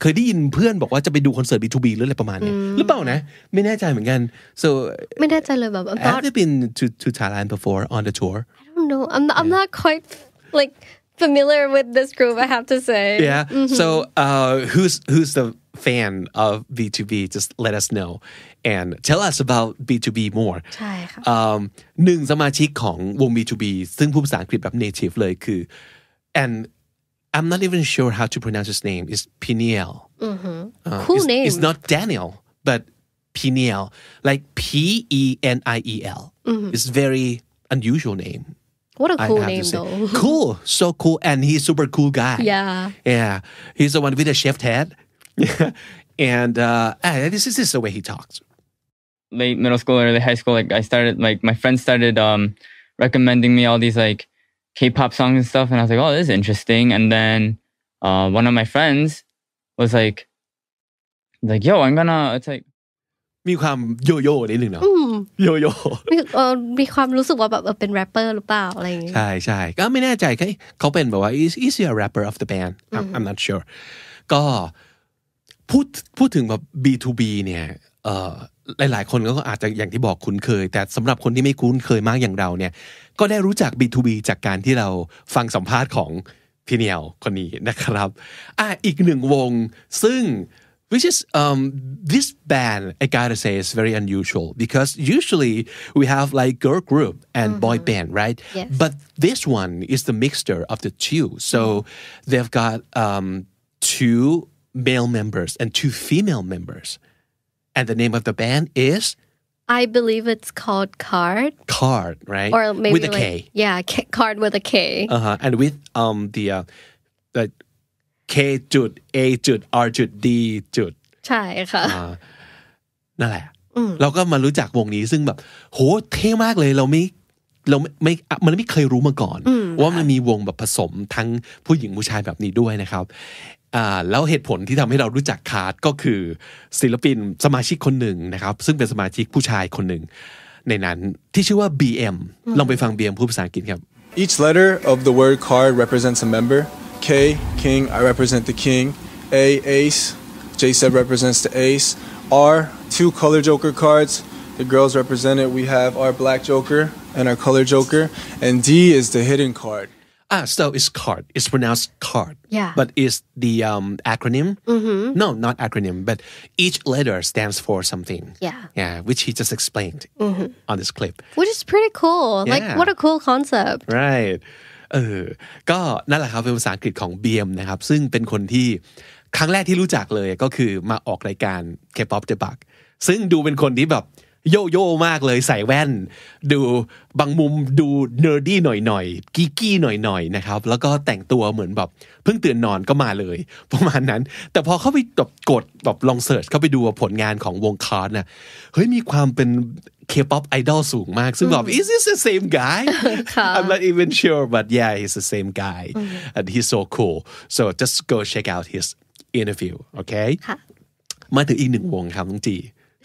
เคยได้ยินเพื่อนบอกว่าจะไปดูคอนเสิร์ต B2B หรืออะไรประมาณนี้หรือเปล่านะไม่แน่ใจเหมือนกัน so ไม่แน่ใจเลยแบบ i t have you been to to Thailand before on the tour I don't know I'm not, I'm not quite like familiar with this group I have to say yeah so uh, who's who's the fan of B2B just let us know and tell us about B2B more ใช่ค่ะหนึ่งสมาชิกของวง B2B ซึ่งพูดภาษาอังกฤษแบบ native เลยคือ and I'm not even sure how to pronounce his name it's Piniel mm-hmm. uh, cool it's, name it's not Daniel but Piniel like P E N I E L mm-hmm. it's very unusual name what a cool name though (laughs) cool so cool and he's super cool guy yeah yeah he's the one with the shaved head (laughs) and uh, this is this the way he talks late middle school, early high school, like I started like my friends started um recommending me all these like K-pop songs and stuff, and I was like, oh, this is interesting. And then uh, one of my friends was like, like yo, I'm gonna it's like มีความโยโย่นิดหนึ่งเนาะโยโย่เออมีความรู้สึกว่าแบบเป็นแรปเปอร์หรือเปล่าอะไรอย่างเงี้ย ใช่ใช่ก็ไม่แน่ใจเขาเป็นแบบว่า is is he a rapper of the band I'm not sure ก็พูดพูดถึงแบบ B2B เนี่ยหลาย ๆ คนก็อาจจะอย่างที่บอกคุ้นเคย แต่สำหรับคนที่ไม่คุ้นเคยมากอย่างเราเนี่ยก็ได้รู้จัก B2B จากการที่เราฟังสัมภาษณ์ของพี่เนียวคนนี้นะครับอ่ะอีกหนึ่งวงซึ่ง which is um, this band I gotta say is very unusual because usually we have like girl group and mm-hmm. boy band right yes. but this one is the mixture of the two so they've got um, two male members and two female members and the name of the band is I believe it's called Card. Card, right? Or maybe with a like, K. Yeah, K, Card with a K. Uh huh. And with um the uh, the K จุด A จุด R จุด D จุดใช่ค่ะนั่นแหละ เราก็มารู้จักวงนี้ ซึ่งแบบ โหเท่มากเลยเราไม่เราไม่มันไม่เคยรู้มาก่อนว่ามันมีวงแบบผสม ทั้งผู้หญิงผู้ชายแบบนี้ด้วยนะครับแล้วเหตุผลที่ทำให้เรารู้จักคาร์ดก็คือศิลปินสมาชิกคนหนึ่งนะครับซึ่งเป็นสมาชิกผู้ชายคนหนึ่ง ในนั้นที่ชื่อว่า BM ลองไปฟัง BM พูดภาษาอังกฤษครับ Each letter of the word card represents a member K King I represent the King A Ace J Seb represents the Ace R two color joker cards the girls represented we have our black joker and our color joker and D is the hidden card Ah, so it's card. It's pronounced card. Yeah. But is the um, acronym? Mm-hmm. No, not acronym, but each letter stands for something. Yeah. Yeah, which he just explained mm-hmm. on this clip. Which is pretty cool. Yeah. Like, what a cool concept. Right. เออก็นั่นแหละครับเป็นภาษาอังกฤษของซึ่งเป็นคนที่ครั้งแรกที่รู้จักเลยก็คือมาออกรายการ K-pop The Bug ซึ่งดูเป็นคนที่แบบโยโย่มากเลยใส่แว่นดูบางมุมดูเนอร์ดี้หน่อยๆกีกี้หน่อยๆนะครับแล้วก็แต่งตัวเหมือนแบบเพิ่งตื่นนอนก็มาเลย ประมาณนั้น แต่พอเข้าไปบกดแบบลองเสิร์ชเข้าไปดูผลงานของวงคาร์ดนะเฮ้ยมีความเป็น K-pop idol สูงมากซึ่งแบบ is this the same guy I'm not even sure but yeah he's the same guy and he's so cool so just go check out his interview okay มาถึงอีกหนึ่งวงครับน้องจี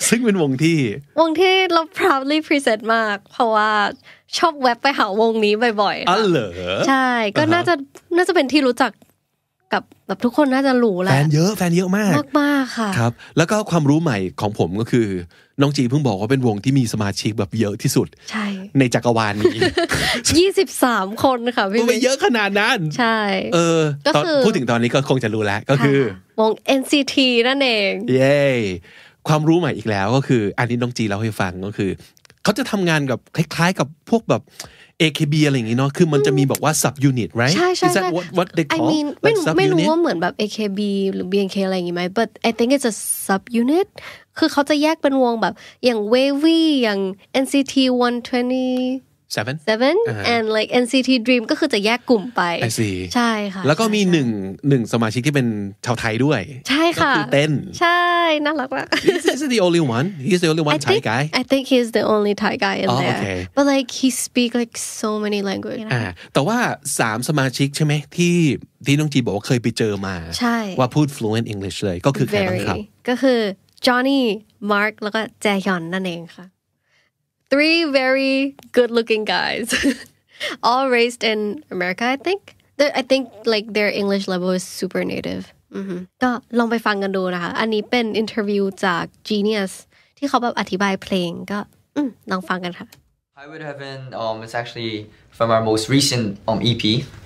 ซึ่งเป็นวงที่ วงที่เรา proudly present มากเพราะว่าชอบแวะบไปหาวงนี้บ่อยๆอ๋อเหรอใช่ก็น่าจะน่าจะเป็นที่รู้จักกับแบบทุกคนน่าจะรู้แหละแฟนเยอะแฟนเยอะมากมากกค่ะครับ แล้วก็ความรู้ใหม่ของผมก็คือ น้องจีเพิ่งบอกว่าเป็นวงที่มีสมาชิกแบบเยอะที่สุด ใช่ ในจักรวาลนี้ยี่สิบสามคนค่ะพี่ไม่เยอะขนาดนั้น ใช่ เออก็คือพูดถึงตอนนี้ก็คงจะรู้แล้วก็คือ วง NCT นั่นเอง เย้ความรู้ใหม่อีกแล้วก็คืออันนี้น้องจีเราให้ฟังก็คือเขาจะทำงานกับคล้ายๆกับพวกแบบ AKB อะไรอย่างงี้เนาะคือมันจะมีบอกว่า sub unit right ใช่ใช่ใช่ what what they call I mean ไม่รู้ไม่รู้ว่าเหมือนแบบ AKB หรือ BNK อะไรอย่างงี้ไหม but I think it's a sub unit คือเขาจะแยกเป็นวงแบบอย่าง wavy อย่าง NCT 120 seven seven and like NCT Dream ก็คือจะแยกกลุ่มไป I see ใช่ค่ะแล้วก็มีหนึ่งหนึ่งสมาชิกที่เป็นชาวไทยด้วย ใช่ค่ะคือเต้นใช่น่ารักมาก He's the only one He's the only one Thai guy I think he's the only Thai guy in there but like he speak like so many language อ่าแต่ว่าสามสมาชิกใช่ไหมที่ที่น้องจีบอกว่าเคยไปเจอมาใช่ว่าพูด fluent English เลยก็คือใครบ้างครับก็คือ Johnny Mark แล้วก็แจฮยอนนั่นเองค่ะ three very good looking guys, (laughs) all raised in America, I think. I think like their English level is super native mm-hmm. ก็ลองไปฟังกันดูนะคะอันนี้เป็นอินเทอร์วิวจาก Genius ที่เขาแบบอธิบายเพลงก็ลองฟังกันค่ะ Highway to Heaven um, it's actually from our most recent um, EP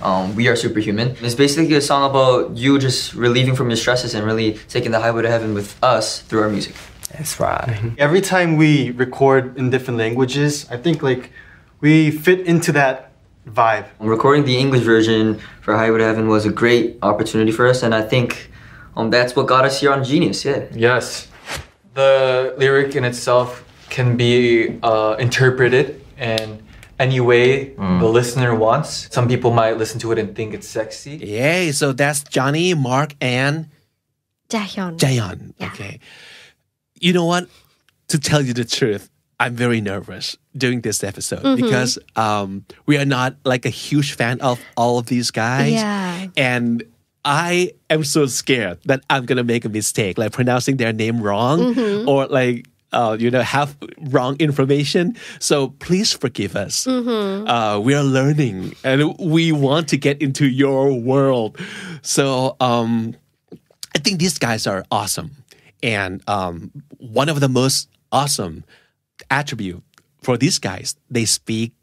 um, We Are Superhuman it's basically a song about you just relieving from your stresses and really taking the highway to heaven with us through our music that's right. Mm -hmm. Every time we record in different languages, I think like we fit into that vibe. Recording the English version for Highwood Heaven was a great opportunity for us, and I think um, that's what got us here on Genius. Yeah. Yes. The lyric in itself can be uh, interpreted and any way mm. the listener wants. Some people might listen to it and think it's sexy. Yay! So that's Johnny, Mark, and Jaehyun. Jaehyun. Yeah. Okay you know what? To tell you the truth, I'm very nervous doing this episode mm-hmm. because um, we are not like a huge fan of all of these guys. Yeah. And I am so scared that I'm gonna make a mistake, like pronouncing their name wrong mm-hmm. or like uh, you know have wrong information. So please forgive us. Mm-hmm. Uh, we are learning and we want to get into your world. So um, I think these guys are awesome. And um, one of the most awesome attribute for these guys, they speak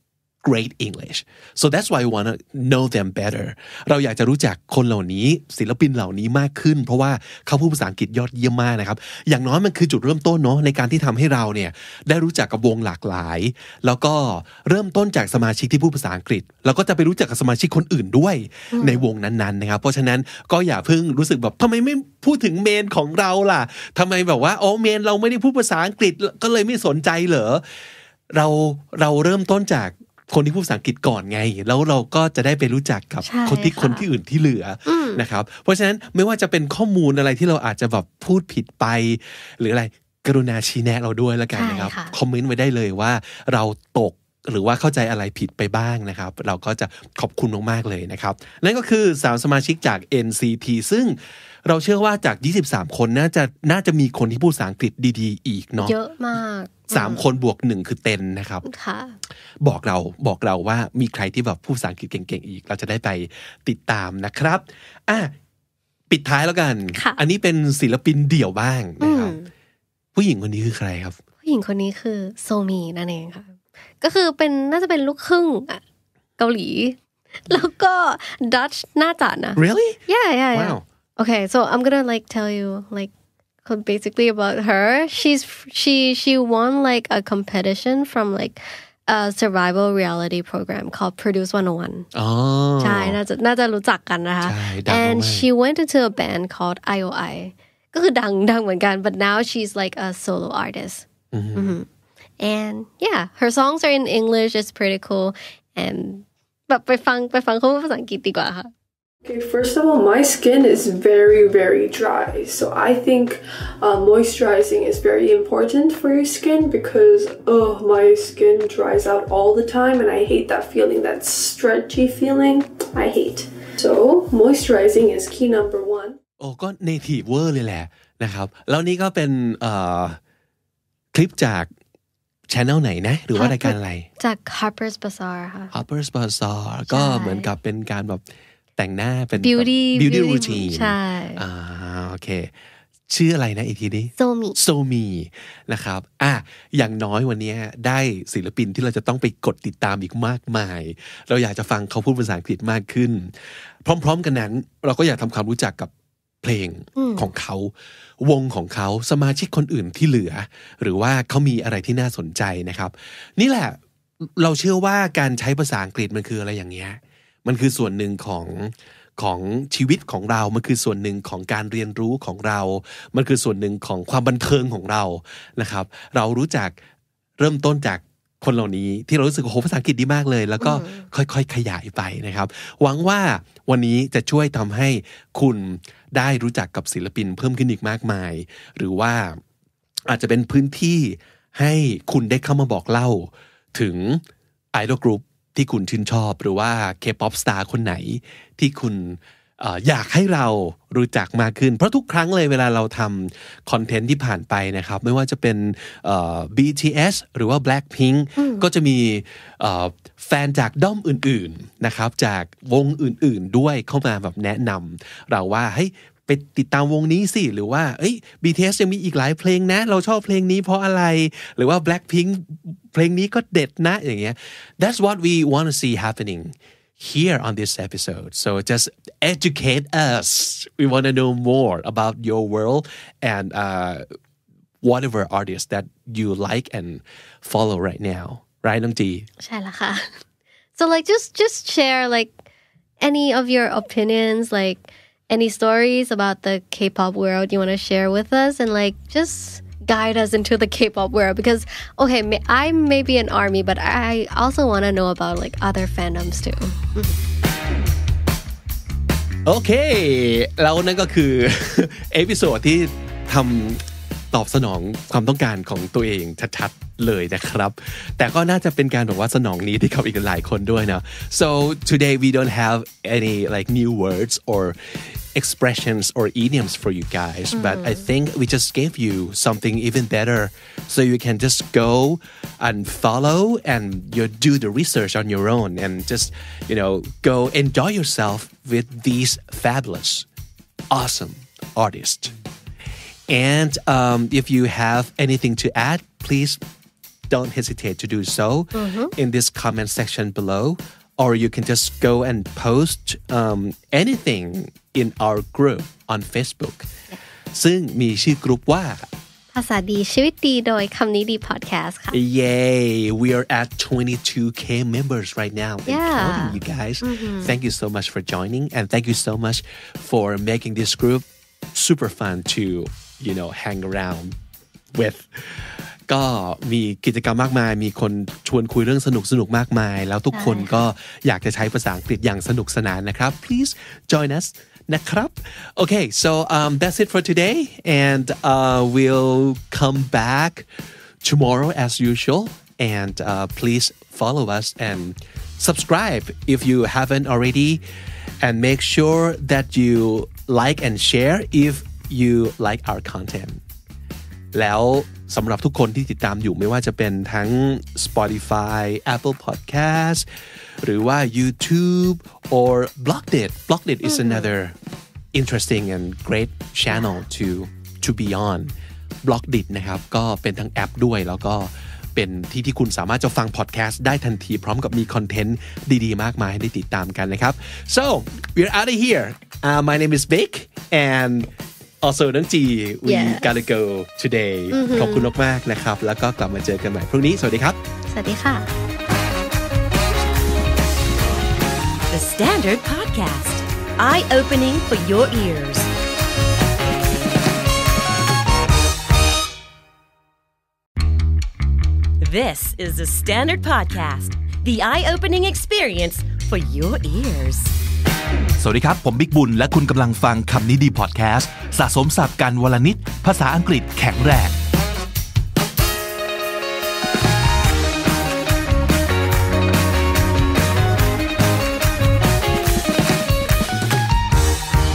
great English so that's why we want to know them better เราอยากจะรู้จักคนเหล่านี้ศิลปินเหล่านี้มากขึ้น เพราะว่าเขาพูดภาษาอังกฤษยอดเยี่ยมมากนะครับ อย่างน้อยมันคือจุดเริ่มต้นเนาะในการที่ทำให้เราเนี่ยได้รู้จักกับวงหลากหลาย แล้วก็เริ่มต้นจากสมาชิกที่พูดภาษาอังกฤษแล้วก็จะไปรู้จักกับสมาชิกคนอื่นด้วยในวงนั้นๆนะครับเพราะฉะนั้นก็อย่าเพิ่งรู้สึกแบบทำไมไม่พูดถึงเมนของเราล่ะทำไมแบบว่าอ๋อเมนเราไม่ได้พูดภาษาอังกฤษก็เลยไม่สนใจเหรอเราเราเริ่มต้นจากคนที่พูดภาษาอังกฤษก่อนไง แล้วเราก็จะได้ไปรู้จักกับคนที่คนที่อื่นที่เหลือนะครับ เพราะฉะนั้นไม่ว่าจะเป็นข้อมูลอะไรที่เราอาจจะแบบพูดผิดไป หรืออะไร กรุณาชี้แนะเราด้วยแล้วกันนะครับ คอมเมนต์ไว้ได้เลยว่าเราตกหรือว่าเข้าใจอะไรผิดไปบ้างนะครับ เราก็จะขอบคุณมากๆเลยนะครับ นั่นก็คือสาวสมาชิกจาก NCT ซึ่งเราเชื่อว่าจาก23คน น่าจะ น่าจะมี คนที่พูดภาษาอังกฤษดีๆ อีกเนาะ เยอะมากสามคนบวกหนึ่งคือเต็นนะครับ ค่ะ บอกเรา บอกเราว่ามีใครที่แบบพูดภาษาอังกฤษเก่งๆอีก เราจะได้ไปติดตามนะครับอ่ะปิดท้ายแล้วกัน อันนี้เป็นศิลปินเดี่ยวบ้างนะครับ ผู้หญิงคนนี้คือใครครับ ผู้หญิงคนนี้คือโซมี นั่นเองค่ะ ก็คือเป็นน่าจะเป็นลูกครึ่งเกาหลี แล้วก็ดัตช์น่าจะนะ really yeah yeah wow. Okay, so I'm gonna like tell you like basically about her. She's she she won like a competition from like a survival reality program called Produce 101. Oh. And she went into a band called IOI but now she's like a solo artist. Mm-hmm. Mm-hmm. And yeah, her songs are in English. It's pretty cool. And แบบไปฟังไปฟังเขาภาษาอังกฤษดีกว่าค่ะ Okay, first of all, my skin is very, very dry. So I think uh, moisturizing is very important for your skin because, oh, my skin dries out all the time and I hate that feeling, that stretchy feeling. I hate. So moisturizing is key number one. Oh, ก็ native เวอร์เลยแหละนะครับ แล้วนี่ก็เป็นคลิปจากช anel Harper's Bazaar ค่ะ Harper's Bazaar ก็เหมือนกับเป็นการแบบแต่งหน้าเป็น beauty beauty routine ใช่อ่า โอเค ชื่ออะไรนะอีกทีนี้โซมีโซมีนะครับ อ่ะ อย่างน้อยวันนี้ได้ศิลปินที่เราจะต้องไปกดติดตามอีกมากมาย เราอยากจะฟังเขาพูดภาษาอังกฤษมากขึ้น พร้อมๆกันนั้น เราก็อยากทำความรู้จักกับเพลงของเขา วงของเขา สมาชิกคนอื่นที่เหลือ หรือว่าเขามีอะไรที่น่าสนใจนะครับ นี่แหละเราเชื่อว่าการใช้ภาษาอังกฤษมันคืออะไรอย่างเงี้ยมันคือส่วนหนึ่งของ ของชีวิตของเรา มันคือส่วนหนึ่งของการเรียนรู้ของเรา มันคือส่วนหนึ่งของความบันเทิงของเรา นะครับ เรารู้จักเริ่มต้นจากคนเหล่านี้ที่เรารู้สึกโอ้โหภาษาอังกฤษดีมากเลย แล้วก็ค่อย ๆ ขยายไปนะครับ หวังว่าวันนี้จะช่วยทำให้คุณได้รู้จักกับศิลปิน เพิ่มขึ้นอีกมากมาย หรือว่าอาจจะเป็นพื้นที่ให้คุณได้เข้ามาบอกเล่าถึงไอดอลกรุ๊ปที่คุณชื่นชอบหรือว่าเคป๊อปสตาร์คนไหน ที่คุณอยากให้เรารู้จักมากขึ้นเพราะทุกครั้งเลยเวลาเราทำคอนเทนต์ที่ผ่านไปนะครับ ไม่ว่าจะเป็น BTS หรือว่า Blackpink ก็จะมีแฟนจากด้อมอื่นๆนะครับ จากวงอื่นๆ ด้วยเข้ามาแบบแนะนำเราว่าเฮ้ยไปติดตามวงนี้สิหรือว่าเอ้ย BTS ยังมีอีกหลายเพลงนะเราชอบเพลงนี้เพราะอะไรหรือว่า Blackpink เพลงนี้ก็เด็ดนะอย่างเงี้ย that's what we want to see happening here on this episode so just educate us we want to know more about your world and uh, whatever artist that you like and follow right now right น้องจีใช่ละค่ะ so like just just share like any of your opinions like any stories about the K-pop world you want to share with us and like just guide us into the K-pop world because okay, may, I may be an army, but I also want to know about like other fandoms too. โอเคแล้วนั่นก็คือเอพิโซดที่ทำ (laughs) ตอบสนองความต้องการของตัวเองชัดๆเลยนะครับ แต่ก็น่าจะเป็นการบอกว่าสนองนี้ที่กับอีกหลายคนด้วยนะ so today we don't have any like new words or expressions or idioms for you guys mm. but I think we just gave you something even better so you can just go and follow and you do the research on your own and just you know go enjoy yourself with these fabulous awesome artists And um, if you have anything to add, please don't hesitate to do so mm-hmm. in this comment section below. Or you can just go and post um, anything in our group on Facebook ซึ่งมีชื่อกลุ่มว่าภาษาดีชีวิตดีโดยคำนี้ดี Yay we are at 22k members right now yeah counting, you guys mm-hmm. thank you so much for joining and thank you so much for making this group super fun to you know hang around with ก็มีกิจกรรมมากมาย มีคนชวนคุยเรื่องสนุกสนุกมากมาย แล้วทุกคนก็อยากจะใช้ภาษาอังกฤษอย่างสนุกสนานนะครับ please join us นะครับ okay so um, that's it for today and uh, we'll come back tomorrow as usual and uh, please follow us and subscribe if you haven't already and make sure that you like and share if you like our content แล้วสำหรับทุกคนที่ติดตามอยู่ไม่ว่าจะเป็นทั้ง Spotify Apple Podcast หรือว่า YouTube or Blockdit Blockdit is another interesting and great channel to to be on Blockdit นะครับก็เป็นทั้งแอปด้วยแล้วก็เป็นที่ที่คุณสามารถจะฟังพอดแคสต์ได้ทันทีพร้อมกับมีคอนเทนต์ดีๆ มากมายให้ได้ติดตามกันนะครับ so we're out of here uh, my name is Vic and also นั้นจี we y e a gotta go today ขอบคุณมากๆนะครับแล้วก็กลับมาเจอกันใหม่พรุ่งนี้สวัสดีครับสวัสดีค่ะ The Standard Podcast Eye Opening for Your Ears This is the Standard Podcast the eye opening experience for your ears. สวัสดีครับ ผมบิ๊กบุญและคุณกำลังฟังคำนี้ดี พอดแคสต์สะสมสับการวลนิดภาษาอังกฤษแข็งแรง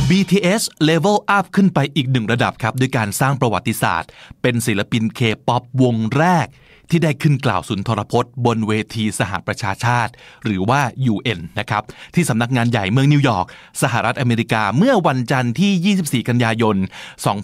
BTS level up ขึ้นไปอีกหนึ่งระดับครับด้วยการสร้างประวัติศาสตร์ เป็นศิลปินเคป๊อปวงแรกที่ได้ขึ้นกล่าวสุนทรพจน์ บนเวทีสหประชาชาติ หรือว่า UN นะครับที่สำนักงานใหญ่เมืองนิวยอร์ก สหรัฐอเมริกา เมื่อวันจันทร์ที่ 24 กันยายน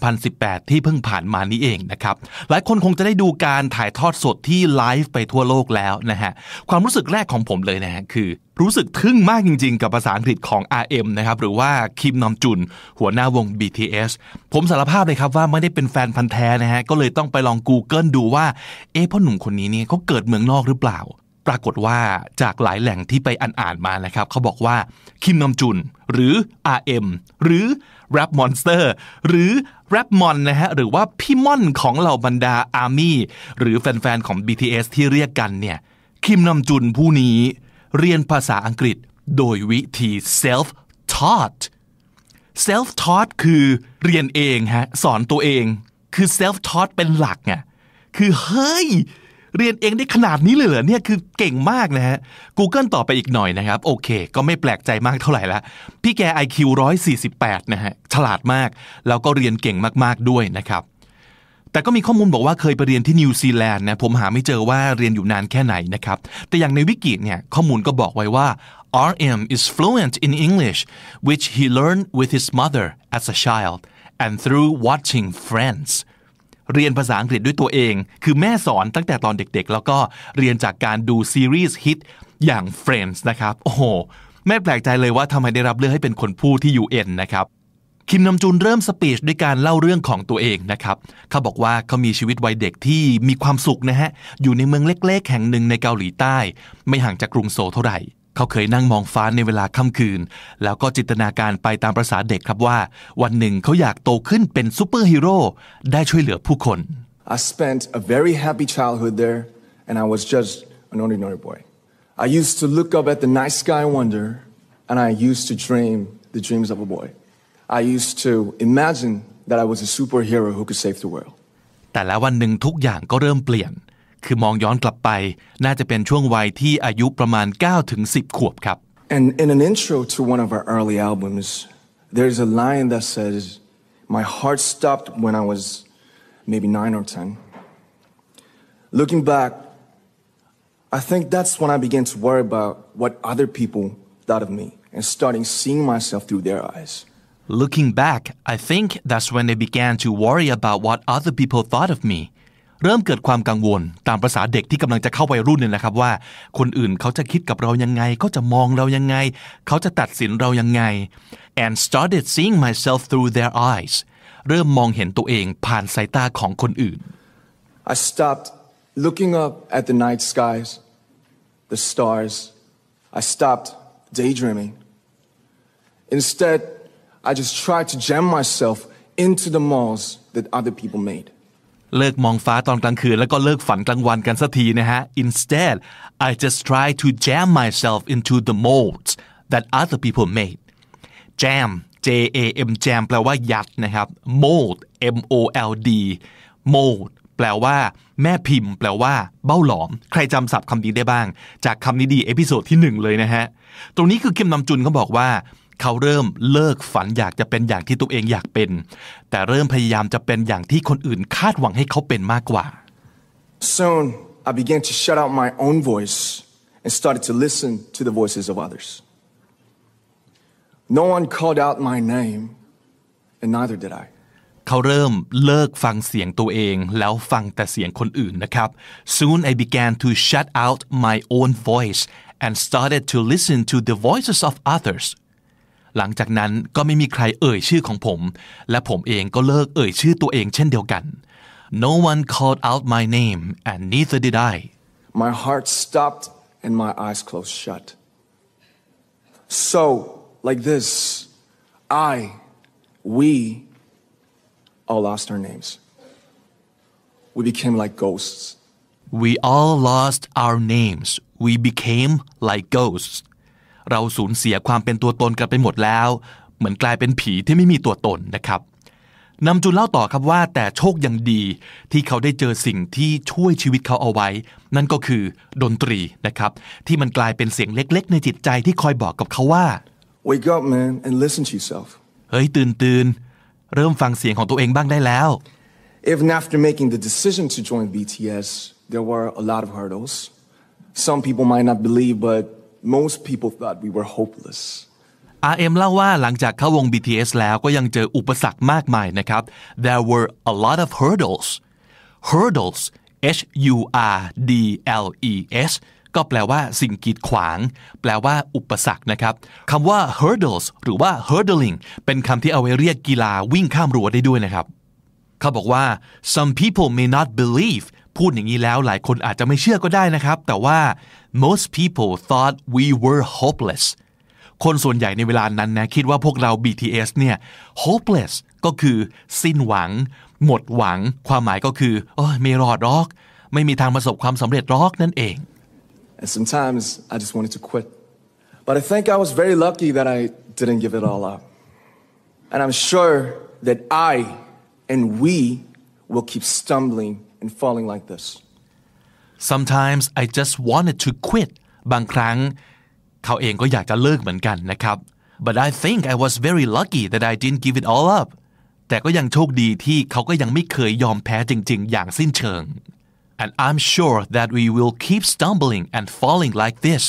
2018 ที่เพิ่งผ่านมานี้เองนะครับหลายคนคงจะได้ดูการถ่ายทอดสดที่ไลฟ์ไปทั่วโลกแล้วนะฮะความรู้สึกแรกของผมเลยนะฮะคือ รู้สึกทึ่งมากจริงๆกับภาษาอังกฤษของ RM นะครับหรือว่าคิมนอมจุน หัวหน้าวง BTS ผมสารภาพเลยครับว่าไม่ได้เป็นแฟนพันธ์แท้นะฮะก็เลยต้องไปลอง Google ดูว่าเอ๊ะพ่อหนุ่ม่มคนนี้เนี่ยเขาเกิดเมืองนอกหรือเปล่า ปรากฏว่าจากหลายแหล่งที่ไปอ่านอ่านมานะครับเขาบอกว่าคิมนอมจุนหรือ RM หรือแรปมอนสเตอร์หรือแรปมอนนะฮะหรือว่าพี่ม่อนของเหล่าบรรดาอาร์มี่หรือแฟน ๆ ของ BTS ที่เรียกกันเนี่ยคิมนอมจุนผู้นี้เรียนภาษาอังกฤษโดยวิธี self taught self taught คือเรียนเองฮะสอนตัวเองคือ self taught เป็นหลักไงคือ เฮ้ยเรียนเองได้ขนาดนี้เลยเหรอเนี่ยคือเก่งมากนะฮะ Google ต่อไปอีกหน่อยนะครับโอเคก็ไม่แปลกใจมากเท่าไหร่ละพี่แก IQ 148นะฮะฉลาดมากแล้วก็เรียนเก่งมากๆด้วยนะครับแต่ก็มีข้อมูลบอกว่าเคยไปเรียนที่นิวซีแลนด์นะผมหาไม่เจอว่าเรียนอยู่นานแค่ไหนนะครับแต่อย่างในวิกิเนี่ยข้อมูลก็บอกไว้ว่า RM is fluent in English which he learned with his mother as a child and through watching Friends เรียนภาษาอังกฤษด้วยตัวเอง คือแม่สอนตั้งแต่ตอนเด็ก ๆ แล้วก็เรียนจากการดูซีรีส์ฮิตอย่าง Friends นะครับ โอ้โห แม่แปลกใจเลยว่าทำไมได้รับเลือกให้เป็นคนพูดที่ UN นะครับ คิมนำจุนเริ่มสปีชด้วยการเล่าเรื่องของตัวเองนะครับ เขาบอกว่าเขามีชีวิตวัยเด็กที่มีความสุขนะฮะ อยู่ในเมืองเล็กๆ แห่งหนึ่งในเกาหลีใต้ ไม่ห่างจากกรุงโซเท่าไหร่ขาเคยนั่งมองฟ้าในเวลาค่ำคืน แล้วก็จินตนาการไปตามประษาเด็กครับว่า วันหนึ่งเขาอยากโตขึ้นเป็นซูเปอร์ฮีโร่ได้ช่วยเหลือผู้คน I spent a very happy childhood there and I was just an ordinary boy I used to look up at the night sky wonder and I used to dream the dreams of a boy I used to imagine that I was a superhero who could save the world แต่แล้ววันหนึ่งทุกอย่างก็เริ่มเปลี่ยน9ถง And in an intro to one of our early albums there's a line that says my heart stopped when I was maybe 9 or 10 Looking back I think that's when I began to worry about what other people thought of me and starting seeing myself through their eyes Looking back, I think that's when I began to worry about what other people thought of me เริ่มเกิดความกังวลตามภาษาเด็กที่กำลังจะเข้าวัยรุ่นเนี่ยนะครับว่าคนอื่นเขาจะคิดกับเรายังไงเขาจะมองเรายังไง เขาจะตัดสินเรายังไง and started seeing myself through their eyes เริ่มมองเห็นตัวเองผ่านสายตาของคนอื่น I stopped looking up at the night skies the stars I stopped daydreaming instead I just tried to jam myself into the malls that other people made เลิกมองฟ้าตอนกลางคืนแล้วก็เลิกฝันกลางวันกันสักทีนะฮะ instead I just try to jam myself into the molds that other people made jam J A M jam แปลว่ายัดนะครับ mold M O L D mold แปลว่าแม่พิมพ์แปลว่า เบ้าหลอม ใครจำศัพท์คำนี้ได้บ้าง จากคำนี้ดีเอพิโซดที่หนึ่งเลยนะฮะตรงนี้คือเข้มนำจุนเขาบอกว่าเขาเริ่มเลิกฝันอยากจะเป็นอย่างที่ตัวเองอยากเป็น แต่เริ่มพยายามจะเป็นอย่างที่คนอื่นคาดหวังให้เขาเป็นมากกว่า Soon I began to shut out my own voice and started to listen to the voices of others. No one called out my name and neither did I. เขาเริ่มเลิกฟังเสียงตัวเองแล้วฟังแต่เสียงคนอื่นนะครับ Soon I began to shut out my own voice and started to listen to the voices of others หลังจากนั้นก็ไม่มีใครเอ่ยชื่อของผมและผมเองก็เลิกเอ่ยชื่อตัวเองเช่นเดียวกัน. No one called out my name and neither did I My heart stopped and my eyes closed shut So like this I we all lost our names We became like ghosts We all lost our names. We became like ghosts. เราสูญเสียความเป็นตัวตนกันไปหมดแล้ว เหมือนกลายเป็นผีที่ไม่มีตัวตนนะครับนำจุนเล่าต่อครับว่า แต่โชคยังดีที่เขาได้เจอสิ่งที่ช่วยชีวิตเขาเอาไว้ นั่นก็คือ ดนตรีนะครับที่มันกลายเป็นเสียงเล็กๆ ในจิตใจที่คอยบอกกับเขาว่า Wake up man and listen to yourself เฮ้ยตื่นตื่นเริ่มฟังเสียงของตัวเองบ้างได้แล้ว Even after making the decision to join BTS there were a lot of hurdles some people might not believe but most people thought we were hopeless RM เล่าว่าหลังจากเข้าวง BTS แล้วก็ยังเจออุปสรรคมากมายนะครับ there were a lot of hurdles hurdles H U R D L E S ก็แปลว่าสิ่งกีดขวาง แปลว่าอุปสรรคนะครับคำว่า hurdles หรือว่า hurdling เป็นคำที่เอาไว้เรียกกีฬาวิ่งข้ามรั้วได้ด้วยนะครับ เขาบอกว่า some people may not believe พูดอย่างนี้แล้วหลายคนอาจจะไม่เชื่อก็ได้นะครับแต่ว่า most people thought we were hopeless คนส่วนใหญ่ในเวลานั้นนะคิดว่าพวกเรา BTS เนี่ย hopeless ก็คือสิ้นหวัง หมดหวัง ความหมายก็คือโอ้ยไม่รอดหรอก ไม่มีทางประสบความสำเร็จหรอกนั่นเอง And sometimes I just wanted to quit but I think I was very lucky that I didn't give it all up and I'm sure that I and we will keep stumbling and falling like this sometimes I just wanted to quit บางครั้งเขาเองก็อยากจะเลิกเหมือนกันนะครับ but I think I was very lucky that I didn't give it all up แต่ก็ยังโชคดีที่เขาก็ยังไม่เคยยอมแพ้จริง ๆ อย่างสิ้นเชิง and I'm sure that we will keep stumbling and falling like this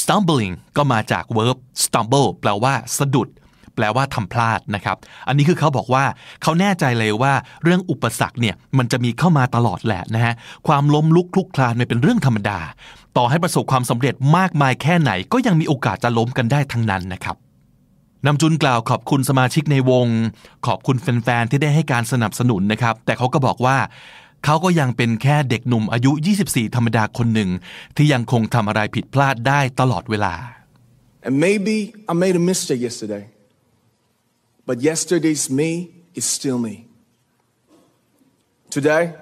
stumbling ก็มาจาก verb stumble แปลว่าสะดุดแปลว่าทำพลาดนะครับ อันนี้คือเขาบอกว่าเขาแน่ใจเลยว่าเรื่องอุปสรรคเนี่ยมันจะมีเข้ามาตลอดแหละนะฮะความล้มลุกคลุกคลานมนเป็นเรื่องธรรมดา ต่อให้ประสบความสำเร็จมากมายแค่ไหนก็ยังมีโอกาสจะล้มกันได้ทั้งนั้นนะครับนำจุนกล่าวขอบคุณสมาชิกในวง ขอบคุณแฟนๆที่ได้ให้การสนับสนุนนะครับแต่เขาก็บอกว่าเขาก็ยังเป็นแค่เด็กหนุ่มอายุ 24 ธรรมดาคนหนึ่งที่ยังคงทำอะไรผิดพลาดได้ตลอดเวลา And maybe I made a mistake yesterday But yesterday's me is still me. Today,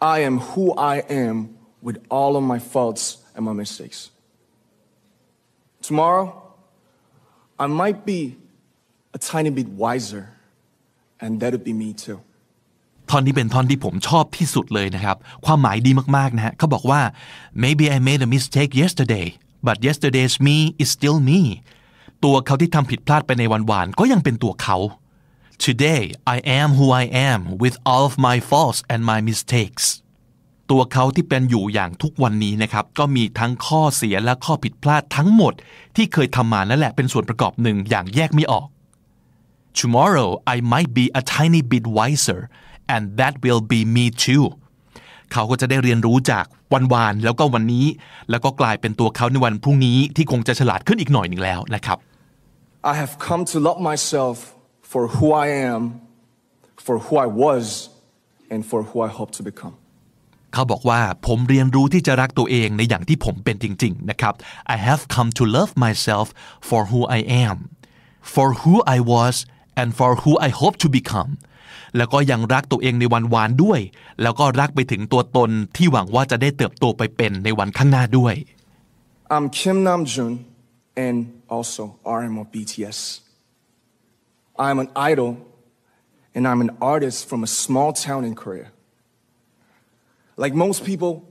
I am who I am with all of my faults and my mistakes. Tomorrow, I might be a tiny bit wiser, and that'll be me too. ท่อนนี้เป็นท่อนที่ผมชอบที่สุดเลยนะครับ maybe I made a mistake yesterday but yesterday's me is still me ตัวเขาที่ทำผิดพลาดไปในวันๆก็ยังเป็นตัวเขา Today I am who I am with all of my faults and my mistakes ตัวเขาที่เป็นอยู่อย่างทุกวันนี้นะครับ ก็มีทั้งข้อเสียและข้อผิดพลาดทั้งหมด ที่เคยทำมานั่นแหละ เป็นส่วนประกอบหนึ่งอย่างแยกไม่ออก Tomorrow I might be a tiny bit wiser and that will be me too เขาก็จะได้เรียนรู้จากวันวานแล้วก็วันนี้ แล้วก็กลายเป็นตัวเขาในวันพรุ่งนี้ที่คงจะฉลาดขึ้นอีกหน่อยหนึ่งแล้วนะครับ I have come to love myself for who I am, for who I was, and for who I hope to become. ขาบอกว่าผมเรียนรู้ที่จะรักตัวเองในอย่างที่ผมเป็นจริง I have come to love myself for who I am for who I was and for who I hope to become แล้วก็ยังรักตัวเองในวันวานด้วยแล้วก็รักไปถึงตัวตนที่หวังว่าจะได้เติบโตไปเป็นในวันข้างหน้าด้วย I'm Kim Namjoon and also RM of BTS. I'm an idol and I'm an artist from a small town in Korea. Like most people,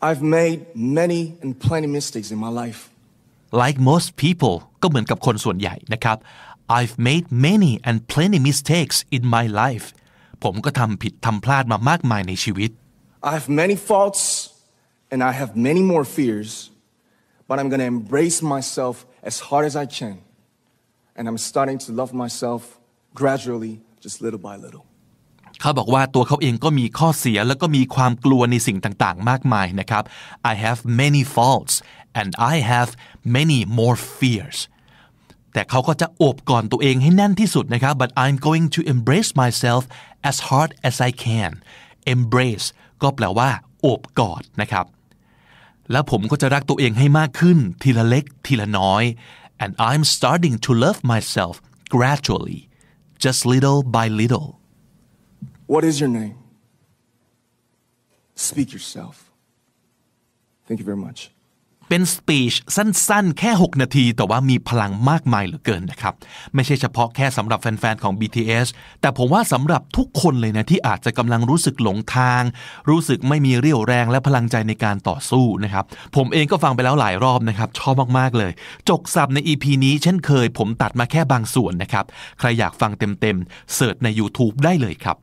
I've made many and plenty mistakes in my life. Like most people ก็เหมือนกับคนส่วนใหญ่นะครับ I've made many and plenty mistakes in my life ผมก็ทำผิดทำพลาดมามากมายในชีวิต I have many faults and I have many more fears but I'm going to embrace myself as hard as I can. And I'm starting to love myself gradually, just little by little. เขาบอกว่าตัวเขาเองก็มีข้อเสียแล้วก็มีความกลัวในสิ่งต่างๆ I have many faults and I have many more fears แต่เขาก็จะโอบก่อนตัวเองให้แน่นที่สุดนะครับ but I'm going to embrace myself as hard as I can embrace ก็แปลว่าโอบกอดนะครับแล้วผมก็จะรักตัวเองให้มากขึ้น and I'm starting to love myself gradually just little by little What is your name? Speak yourself. Thank you very much. เป็นสปีชสั้นๆ แค่ 6 นาที แต่ว่ามีพลังมากมายเหลือเกินนะครับไม่ใช่เฉพาะแค่สำหรับแฟนๆ ของ BTS แต่ผมว่าสำหรับทุกคนเลยนะที่อาจจะกำลังรู้สึกหลงทาง รู้สึกไม่มีเรี่ยวแรงและพลังใจในการต่อสู้นะครับผมเองก็ฟังไปแล้วหลายรอบนะครับชอบมากๆเลย จกสับใน EP นี้เช่นเคยผมตัดมาแค่บางส่วนนะครับใครอยากฟังเต็มๆเสิร์ชใน YouTube ได้เลยครับ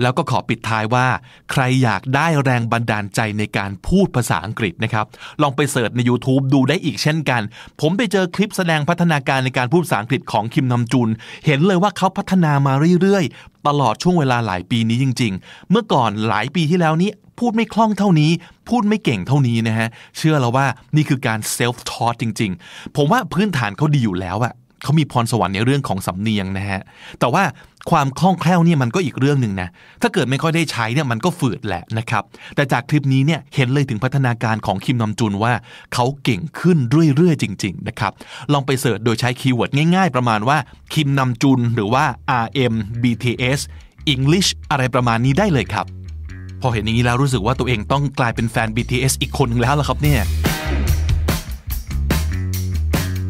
แล้วก็ขอปิดท้ายว่า ใครอยากได้แรงบันดาลใจในการพูดภาษาอังกฤษนะครับลองไปเสิร์ชใน YouTube ดูได้อีกเช่นกัน ผมไปเจอคลิปแสดงพัฒนาการในการพูดภาษาอังกฤษของคิมนำจุน เห็นเลยว่าเขาพัฒนามาเรื่อยๆ ตลอดช่วงเวลาหลายปีนี้จริงๆ เมื่อก่อนหลายปีที่แล้วนี้พูดไม่คล่องเท่านี้ พูดไม่เก่งเท่านี้นะฮะเชื่อแล้วว่านี่คือการเซลฟ์ทอสจริงๆ ผมว่าพื้นฐานเขาดีอยู่แล้วอะเขามีพรสวรรค์ในเรื่องของสำเนียงนะฮะ แต่ว่าความคล่องแคล่วเนี่ยมันก็อีกเรื่องหนึ่งนะ ถ้าเกิดไม่ค่อยได้ใช้เนี่ยมันก็ฝืดแหละนะครับ แต่จากคลิปนี้เนี่ยเห็นเลยถึงพัฒนาการของคิมนำจุนว่า เขาเก่งขึ้นเรื่อยๆจริงๆนะครับ ลองไปเสิร์ชโดยใช้คีย์เวิร์ดง่ายๆประมาณว่า คิมนำจุนหรือว่า RM BTS English อะไรประมาณนี้ได้เลยครับ พอเห็นอย่างนี้แล้วรู้สึกว่าตัวเองต้องกลายเป็นแฟน BTS อีกคนนึงแล้วล่ะครับเนี่ย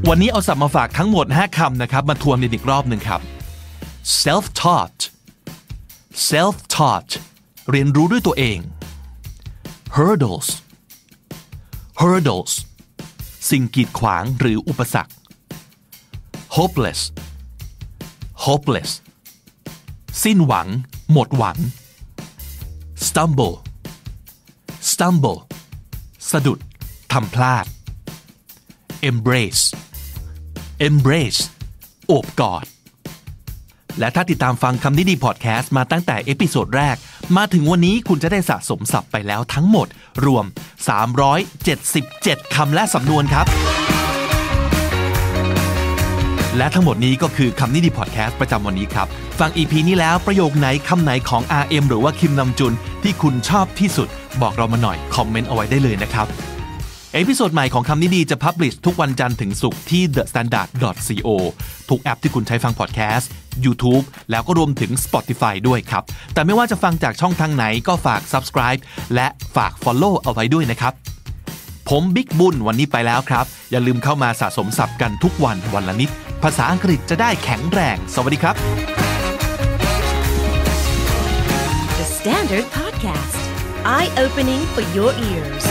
วันนี้เอาสับมาฝากทั้งหมด 5คำนะครับมาทวนอีกรอบหนึ่งครับ self taught self taught เรียนรู้ด้วยตัวเอง hurdles hurdles สิ่งกีดขวางหรืออุปสรรค hopeless hopeless สิ้นหวัง หมดหวัง stumble stumble สะดุดทำพลาด embrace embrace โอบกอด และถ้าติดตามฟังคำนี้ดีพอดแคสต์มาตั้งแต่เอพิโซดแรก มาถึงวันนี้คุณจะได้สะสมศัพท์ไปแล้วทั้งหมด รวม 377 คำและสำนวนครับ และทั้งหมดนี้ก็คือคำนี้ดีพอดแคสต์ประจำวันนี้ครับ ฟังอีพีนี้แล้วประโยคไหน คำไหนของ RM หรือว่าคิมนำจุนที่คุณชอบที่สุด บอกเรามาหน่อย คอมเมนต์เอาไว้ได้เลยนะครับเอพิโซดใหม่ของคำนี้ดี จะพับลิชทุกวันจันทร์ถึงศุกร์ที่ thestandard.co ทุกแอปที่คุณใช้ฟังพอดแคสต์ YouTube แล้วก็รวมถึง Spotify ด้วยครับ แต่ไม่ว่าจะฟังจากช่องทางไหนก็ฝาก subscribe และฝาก follow เอาไว้ด้วยนะครับ ผมบิ๊กบุญวันนี้ไปแล้วครับ อย่าลืมเข้ามาสะสมศัพท์กันทุกวันวันละนิด ภาษาอังกฤษจะได้แข็งแรง สวัสดีครับ The Standard Podcast Eye Opening for Your Ears